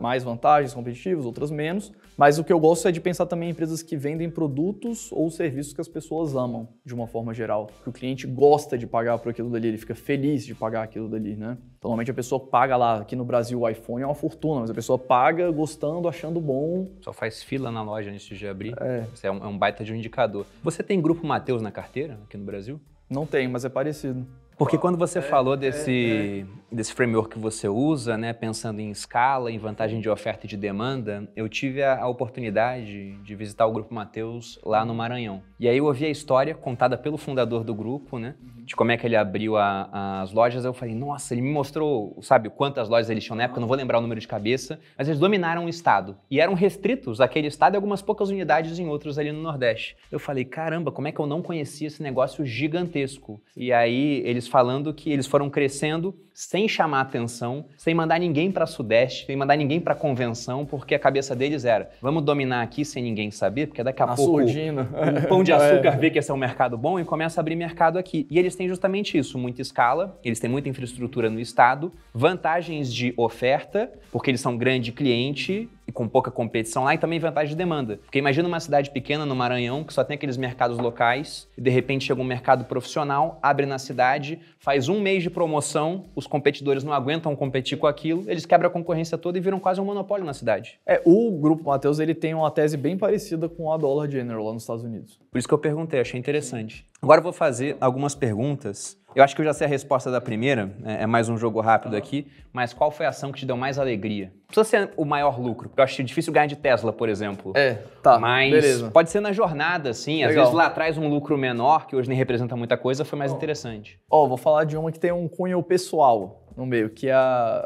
mais vantagens competitivas, outras menos. Mas o que eu gosto é de pensar também em empresas que vendem produtos ou serviços que as pessoas amam, de uma forma geral. Que o cliente gosta de pagar por aquilo dali, ele fica feliz de pagar aquilo dali, né? Então, normalmente a pessoa paga lá, aqui no Brasil o iPhone é uma fortuna, mas a pessoa paga gostando, achando bom. Só faz fila na loja antes de abrir. É. Isso é um, é um baita de um indicador. Você tem grupo Mateus na carteira aqui no Brasil? Não tem, mas é parecido. Porque quando você é, falou é, desse, é, é. desse framework que você usa, né, pensando em escala, em vantagem de oferta e de demanda, eu tive a, a oportunidade de visitar o Grupo Mateus lá no Maranhão. E aí eu ouvi a história contada pelo fundador do grupo, né? De como é que ele abriu a, as lojas. Eu falei, nossa, ele me mostrou, sabe, quantas lojas eles tinham na época, não vou lembrar o número de cabeça, mas eles dominaram o estado. E eram restritos aquele estado e algumas poucas unidades em outros ali no Nordeste. Eu falei, caramba, como é que eu não conhecia esse negócio gigantesco? E aí eles falando que eles foram crescendo sem chamar atenção, sem mandar ninguém para Sudeste, sem mandar ninguém para convenção, porque a cabeça deles era: vamos dominar aqui sem ninguém saber, porque daqui a Na tá pouco surdina. o pão de é. açúcar é. vê que esse é um mercado bom e começa a abrir mercado aqui. E eles têm justamente isso: muita escala, eles têm muita infraestrutura no estado, vantagens de oferta, porque eles são grande cliente e com pouca competição lá e também vantagem de demanda. Porque imagina uma cidade pequena no Maranhão que só tem aqueles mercados locais e de repente chega um mercado profissional, abre na cidade, faz um mês de promoção, os competidores não aguentam competir com aquilo, eles quebram a concorrência toda e viram quase um monopólio na cidade. É, o grupo Matheus ele tem uma tese bem parecida com a Dollar General lá nos Estados Unidos. Por isso que eu perguntei, achei interessante. Agora eu vou fazer algumas perguntas. Eu acho que eu já sei a resposta da primeira, é, é mais um jogo rápido aqui, mas qual foi a ação que te deu mais alegria? Não precisa ser o maior lucro, porque eu acho é difícil ganhar de Tesla, por exemplo. É, tá. Mas beleza. pode ser na jornada, assim. Às vezes lá atrás um lucro menor, que hoje nem representa muita coisa, foi mais oh. interessante. Ó, oh, vou falar de uma que tem um cunho pessoal no meio, que é,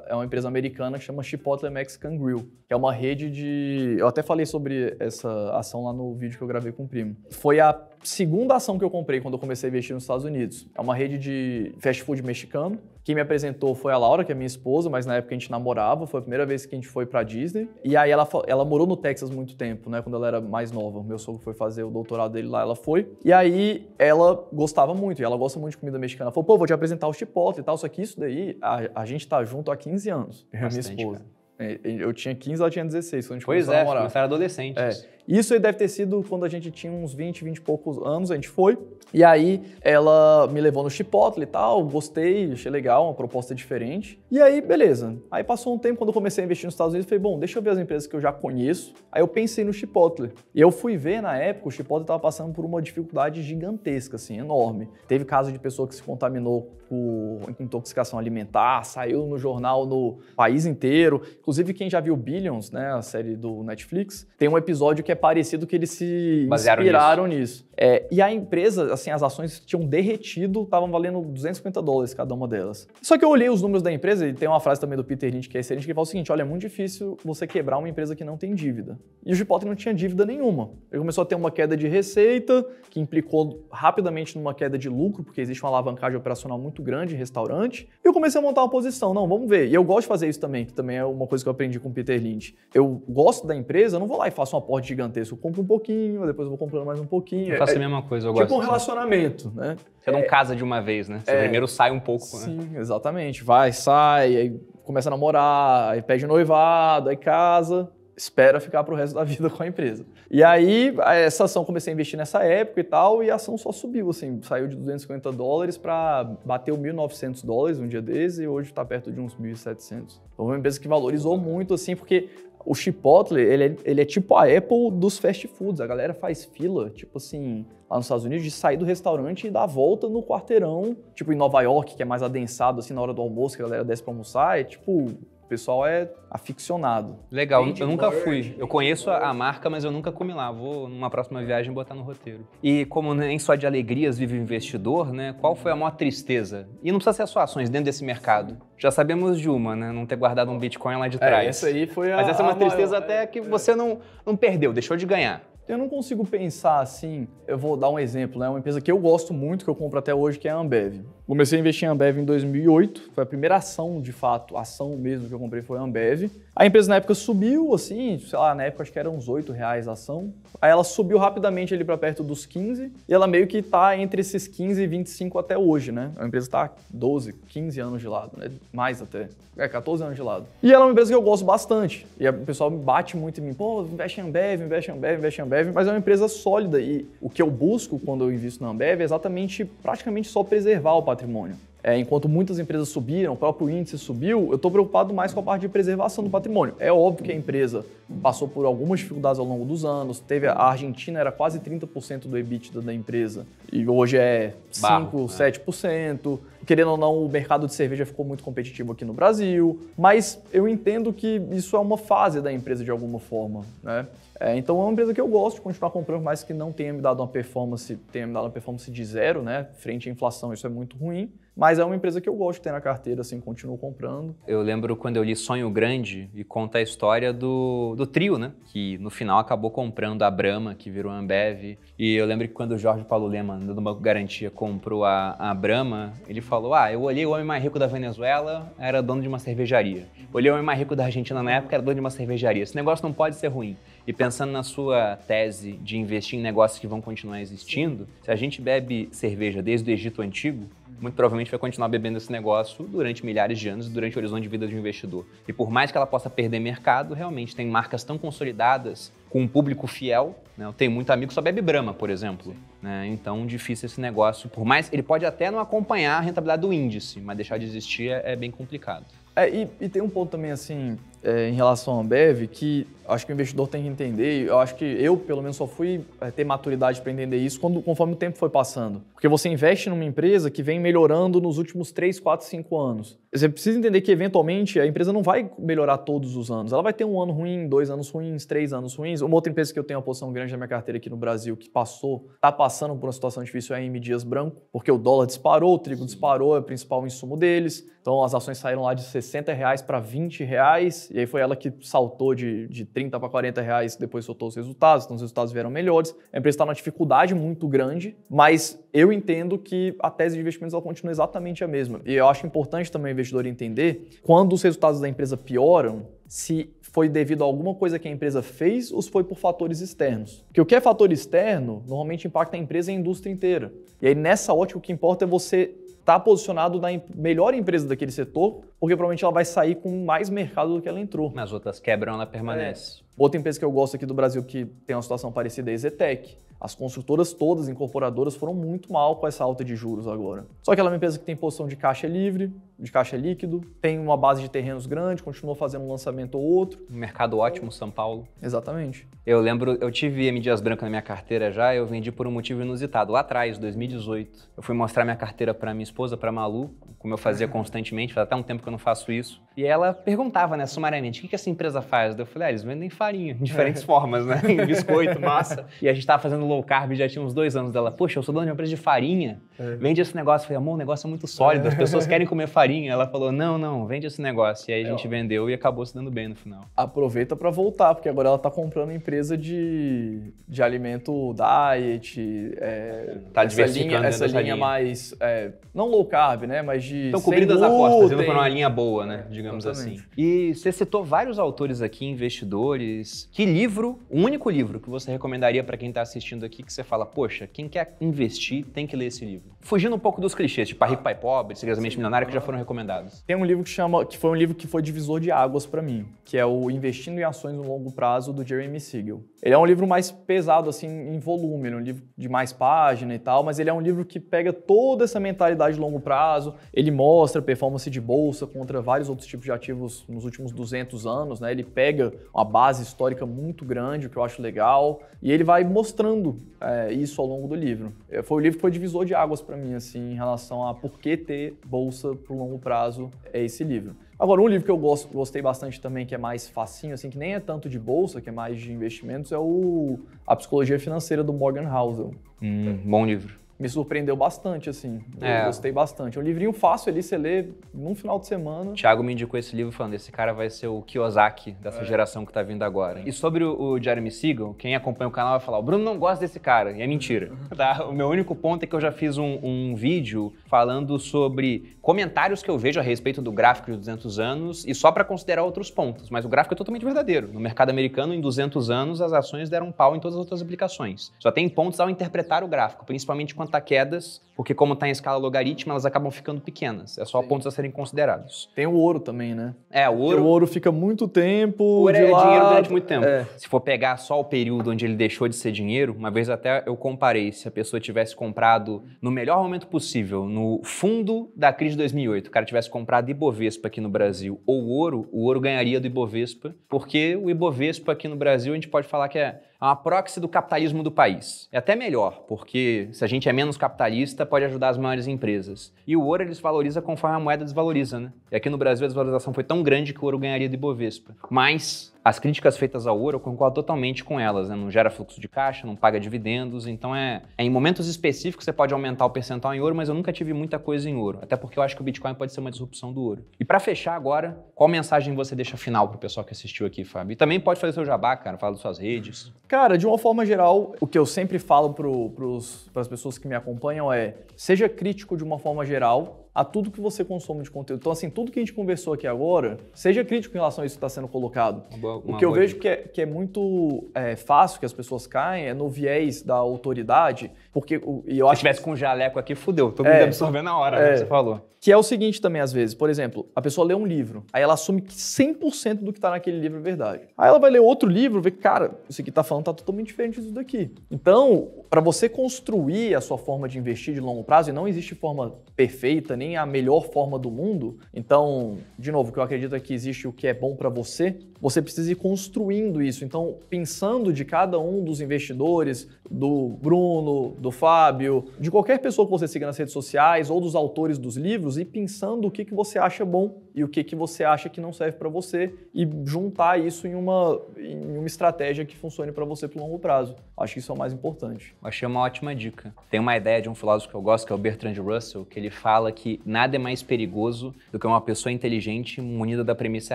é uma empresa americana que chama Chipotle Mexican Grill, que é uma rede de. Eu até falei sobre essa ação lá no vídeo que eu gravei com o primo. Foi a segunda ação que eu comprei quando eu comecei a investir nos Estados Unidos. É uma rede de fast food mexicano. Quem me apresentou foi a Laura, que é minha esposa, mas na época a gente namorava, foi a primeira vez que a gente foi para Disney. E aí ela, ela morou no Texas muito tempo, né, quando ela era mais nova. Meu sogro foi fazer o doutorado dele lá, ela foi. E aí ela gostava muito, e ela gosta muito de comida mexicana. Ela falou, pô, vou te apresentar o chipotle e tal, só que isso daí, a, a gente tá junto há 15 anos, eu Bastante, minha esposa. Cara. Eu tinha 15, ela tinha 16, quando a gente pois começou é, a namorar. Pois é, adolescentes. É. Isso aí deve ter sido quando a gente tinha uns 20, 20 e poucos anos, a gente foi. E aí ela me levou no Chipotle e tal, gostei, achei legal, uma proposta diferente. E aí, beleza. Aí passou um tempo, quando eu comecei a investir nos Estados Unidos, falei, bom, deixa eu ver as empresas que eu já conheço. Aí eu pensei no Chipotle. E eu fui ver, na época, o Chipotle estava passando por uma dificuldade gigantesca, assim, enorme. Teve caso de pessoa que se contaminou com intoxicação alimentar, saiu no jornal no país inteiro. Inclusive, quem já viu Billions, né, a série do Netflix, tem um episódio que é que é parecido que eles se Basearam inspiraram nisso. nisso. É, e a empresa, assim, as ações tinham derretido, estavam valendo 250 dólares cada uma delas. Só que eu olhei os números da empresa e tem uma frase também do Peter Lynch que é excelente, que fala o seguinte, olha, é muito difícil você quebrar uma empresa que não tem dívida. E o Chipotle não tinha dívida nenhuma. Ele começou a ter uma queda de receita, que implicou rapidamente numa queda de lucro, porque existe uma alavancagem operacional muito grande em restaurante. E eu comecei a montar uma posição, não, vamos ver. E eu gosto de fazer isso também, que também é uma coisa que eu aprendi com o Peter Lynch. Eu gosto da empresa, eu não vou lá e faço um aporte gigante gigantesco, eu compro um pouquinho, depois eu vou comprando mais um pouquinho. Eu faço é, a mesma coisa, eu tipo gosto. Tipo um relacionamento, né? Você é, não casa de uma vez, né? Você é, primeiro sai um pouco, sim, né? Sim, exatamente. Vai, sai, aí começa a namorar, aí pede noivado, aí casa, espera ficar pro resto da vida com a empresa. E aí, essa ação comecei a investir nessa época e tal, e a ação só subiu, assim, saiu de 250 dólares para bater 1.900 dólares um dia desse e hoje está perto de uns 1.700. Então, é uma empresa que valorizou muito, assim, porque o Chipotle, ele é, ele é tipo a Apple dos fast foods. A galera faz fila, tipo assim, lá nos Estados Unidos, de sair do restaurante e dar a volta no quarteirão. Tipo em Nova York, que é mais adensado, assim, na hora do almoço, que a galera desce pra almoçar. É tipo o pessoal é aficionado. Legal, Vende eu nunca fui. Eu conheço a marca, mas eu nunca comi lá. Vou, numa próxima é. viagem, botar no roteiro. E como nem só de alegrias vive o investidor, né? Qual foi a maior tristeza? E não precisa ser suas ações dentro desse mercado. Já sabemos de uma, né? Não ter guardado um Bitcoin lá de é, trás. É, essa aí foi a. Mas essa é uma tristeza maior, até é, que é. você não, não perdeu, deixou de ganhar. Eu não consigo pensar assim. Eu vou dar um exemplo, né? Uma empresa que eu gosto muito, que eu compro até hoje, que é a Ambev. Comecei a investir em Ambev em 2008, foi a primeira ação, de fato, ação mesmo que eu comprei foi a Ambev. A empresa na época subiu, assim, sei lá, na época acho que era uns 8 reais a ação. Aí ela subiu rapidamente ali para perto dos 15 e ela meio que está entre esses 15 e 25 até hoje, né? A empresa está 12, 15 anos de lado, né? Mais até. É, 14 anos de lado. E ela é uma empresa que eu gosto bastante. E o pessoal me bate muito em mim, pô, investe em Ambev, investe em Ambev, investe em Ambev, mas é uma empresa sólida e o que eu busco quando eu invisto na Ambev é exatamente praticamente só preservar o patrimônio. É, enquanto muitas empresas subiram, o próprio índice subiu, eu estou preocupado mais com a parte de preservação do patrimônio. É óbvio que a empresa passou por algumas dificuldades ao longo dos anos, teve a Argentina era quase 30% do EBITDA da empresa e hoje é 5, Barro, 7%. É. Né? Querendo ou não, o mercado de cerveja ficou muito competitivo aqui no Brasil, mas eu entendo que isso é uma fase da empresa de alguma forma, né? É, então é uma empresa que eu gosto de continuar comprando, por mais que não tenha me dado uma performance, tenha me dado uma performance de zero, né? Frente à inflação, isso é muito ruim. Mas é uma empresa que eu gosto de ter na carteira, assim, continuo comprando. Eu lembro quando eu li Sonho Grande e conta a história do, do trio, né? Que no final acabou comprando a Brahma, que virou a Ambev. E eu lembro que quando o Jorge Paulo Lema, do Banco Garantia, comprou a, a Brahma, ele falou: Ah, eu olhei o homem mais rico da Venezuela, era dono de uma cervejaria. Olhei o homem mais rico da Argentina na época, era dono de uma cervejaria. Esse negócio não pode ser ruim. E pensando na sua tese de investir em negócios que vão continuar existindo, se a gente bebe cerveja desde o Egito Antigo, muito provavelmente vai continuar bebendo esse negócio durante milhares de anos, durante o horizonte de vida de um investidor. E por mais que ela possa perder mercado, realmente tem marcas tão consolidadas, com um público fiel. Né? Eu tenho muito amigo que só bebe Brahma, por exemplo. Né? Então, difícil esse negócio. Por mais, ele pode até não acompanhar a rentabilidade do índice, mas deixar de existir é, é bem complicado. É, e, e, tem um ponto também assim, é, em relação à Ambev que acho que o investidor tem que entender, eu acho que eu, pelo menos, só fui é, ter maturidade para entender isso quando, conforme o tempo foi passando. Porque você investe numa empresa que vem melhorando nos últimos 3, 4, 5 anos. Você precisa entender que, eventualmente, a empresa não vai melhorar todos os anos. Ela vai ter um ano ruim, dois anos ruins, três anos ruins. Uma outra empresa que eu tenho uma posição grande na minha carteira aqui no Brasil, que passou, está passando por uma situação difícil, é a M Dias Branco, porque o dólar disparou, o trigo disparou, é o principal insumo deles. Então, as ações saíram lá de 60 reais para 20 reais e aí foi ela que saltou de, de 30 para 40 reais, depois soltou os resultados, então os resultados vieram melhores. A empresa está numa dificuldade muito grande, mas eu entendo que a tese de investimentos ela continua exatamente a mesma. E eu acho importante também o investidor entender quando os resultados da empresa pioram, se foi devido a alguma coisa que a empresa fez ou se foi por fatores externos. Porque o que é fator externo normalmente impacta a empresa e a indústria inteira. E aí, nessa ótica, o que importa é você está posicionado na melhor empresa daquele setor, porque provavelmente ela vai sair com mais mercado do que ela entrou. Mas outras quebram, ela permanece. É. Outra empresa que eu gosto aqui do Brasil que tem uma situação parecida é a Zetec. As construtoras todas, incorporadoras, foram muito mal com essa alta de juros agora. Só que ela é uma empresa que tem posição de caixa livre, de caixa líquido, tem uma base de terrenos grande, continua fazendo um lançamento ou outro. Um mercado ótimo, São Paulo. Exatamente. Eu lembro, eu tive M. Dias Branco na minha carteira já, eu vendi por um motivo inusitado. Lá atrás, 2018, eu fui mostrar minha carteira para minha esposa, para Malu, como eu fazia constantemente, faz até um tempo que eu não faço isso. E ela perguntava, né, sumariamente, o que essa empresa faz? Eu falei, ah, eles vendem farinha, em diferentes formas, né? Em biscoito, massa. E a gente tava fazendo low carb já tinha uns dois anos dela. Poxa, eu sou dona de uma empresa de farinha. É. Vende esse negócio. Eu falei, amor, o negócio é muito sólido, as pessoas é. querem comer farinha. Ela falou, não, não, vende esse negócio. E aí a é, gente vendeu e acabou se dando bem no final. Aproveita para voltar, porque agora ela tá comprando empresa de, de alimento diet. É, tá essa linha, essa linha, linha. mais. É, não low carb, né? Mas de. Estão cobrindo as apostas, indo pra uma linha boa, né? É, digamos exatamente. assim. E você citou vários autores aqui, investidores mas que livro, o único livro que você recomendaria para quem está assistindo aqui que você fala, poxa, quem quer investir tem que ler esse livro? fugindo um pouco dos clichês, tipo Pai Rico, Pai Pobre, Segredamente Milionário, que já foram recomendados. Tem um livro que chama, que foi um livro que foi divisor de águas para mim, que é o Investindo em Ações no Longo Prazo, do Jeremy Siegel. Ele é um livro mais pesado, assim, em volume, ele é um livro de mais página e tal, mas ele é um livro que pega toda essa mentalidade de longo prazo, ele mostra a performance de bolsa contra vários outros tipos de ativos nos últimos 200 anos, né? Ele pega uma base histórica muito grande, o que eu acho legal, e ele vai mostrando é, isso ao longo do livro. É, foi o livro que foi divisor de águas pra para mim assim em relação a por que ter bolsa para o longo prazo é esse livro. Agora, um livro que eu gosto, gostei bastante também, que é mais facinho, assim, que nem é tanto de bolsa, que é mais de investimentos, é o A Psicologia Financeira do Morgan Housel. Hum, bom livro me surpreendeu bastante, assim. É. Eu gostei bastante. É um livrinho fácil ali, você lê num final de semana. Tiago me indicou esse livro falando, esse cara vai ser o Kiyosaki dessa é. geração que tá vindo agora. É. E sobre o Jeremy Siegel, quem acompanha o canal vai falar, o Bruno não gosta desse cara, e é mentira. Uhum. tá? O meu único ponto é que eu já fiz um, um, vídeo falando sobre comentários que eu vejo a respeito do gráfico de 200 anos e só para considerar outros pontos, mas o gráfico é totalmente verdadeiro. No mercado americano, em 200 anos, as ações deram um pau em todas as outras aplicações. Só tem pontos ao interpretar o gráfico, principalmente quando quanto a quedas, porque como está em escala logarítmica, elas acabam ficando pequenas. É só Sim. pontos a serem considerados. Tem o ouro também, né? É, o ouro... o ouro fica muito tempo... O ouro é lado... dinheiro durante muito tempo. É. Se for pegar só o período onde ele deixou de ser dinheiro, uma vez até eu comparei, se a pessoa tivesse comprado no melhor momento possível, no fundo da crise de 2008, o cara tivesse comprado Ibovespa aqui no Brasil ou ouro, o ouro ganharia do Ibovespa, porque o Ibovespa aqui no Brasil a gente pode falar que é é uma proxy do capitalismo do país. É até melhor, porque se a gente é menos capitalista, pode ajudar as maiores empresas. E o ouro ele desvaloriza conforme a moeda desvaloriza, né? E aqui no Brasil a desvalorização foi tão grande que o ouro ganharia do Ibovespa. Mas as críticas feitas ao ouro, eu concordo totalmente com elas, né? não gera fluxo de caixa, não paga dividendos, então é, é em momentos específicos você pode aumentar o percentual em ouro, mas eu nunca tive muita coisa em ouro, até porque eu acho que o Bitcoin pode ser uma disrupção do ouro. E para fechar agora, qual mensagem você deixa final para o pessoal que assistiu aqui, Fábio? E também pode fazer seu jabá, cara, fala das suas redes. Cara, de uma forma geral, o que eu sempre falo para as pessoas que me acompanham é: seja crítico de uma forma geral, a tudo que você consome de conteúdo. Então, assim, tudo que a gente conversou aqui agora, seja crítico em relação a isso que está sendo colocado. Boa, o que eu vejo que é, que é muito é, fácil que as pessoas caem é no viés da autoridade porque o, e eu Se tivesse com um jaleco aqui, fudeu. Todo é, mundo absorvendo na hora, né, é, né, que você falou. Que é o seguinte também, às vezes. Por exemplo, a pessoa lê um livro, aí ela assume que 100% do que está naquele livro é verdade. Aí ela vai ler outro livro, vê que, cara, isso aqui tá falando tá totalmente diferente disso daqui. Então, para você construir a sua forma de investir de longo prazo, e não existe forma perfeita, nem a melhor forma do mundo, então, de novo, o que eu acredito é que existe o que é bom para você você precisa ir construindo isso. Então, pensando de cada um dos investidores, do Bruno, do Fábio, de qualquer pessoa que você siga nas redes sociais ou dos autores dos livros e pensando o que, que você acha bom e o que, que você acha que não serve para você e juntar isso em uma, em uma estratégia que funcione para você para longo prazo. Acho que isso é o mais importante. Achei uma ótima dica. Tem uma ideia de um filósofo que eu gosto, que é o Bertrand Russell, que ele fala que nada é mais perigoso do que uma pessoa inteligente munida da premissa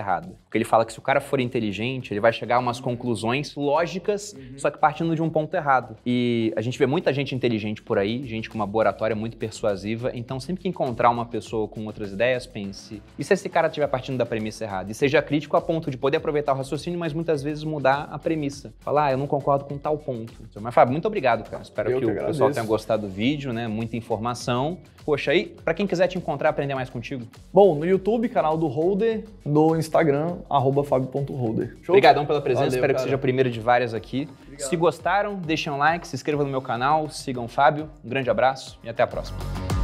errada. Porque ele fala que se o cara for inteligente, ele vai chegar a umas conclusões lógicas, uhum. só que partindo de um ponto errado. E a gente vê muita gente inteligente por aí, gente com uma oratória muito persuasiva, então sempre que encontrar uma pessoa com outras ideias, pense: isso é esse cara estiver partindo da premissa errada e seja crítico a ponto de poder aproveitar o raciocínio, mas muitas vezes mudar a premissa. Falar, ah, eu não concordo com tal ponto. Mas, Fábio, muito obrigado, cara. Espero eu que, que o pessoal tenha gostado do vídeo, né? Muita informação. Poxa, aí, para quem quiser te encontrar, aprender mais contigo? Bom, no YouTube, canal do Holder, no Instagram, arroba fábio.holder. Obrigadão pela presença, Valeu, espero cara. que seja a primeira de várias aqui. Obrigado. Se gostaram, deixem um like, se inscrevam no meu canal, sigam o Fábio. Um grande abraço e até a próxima.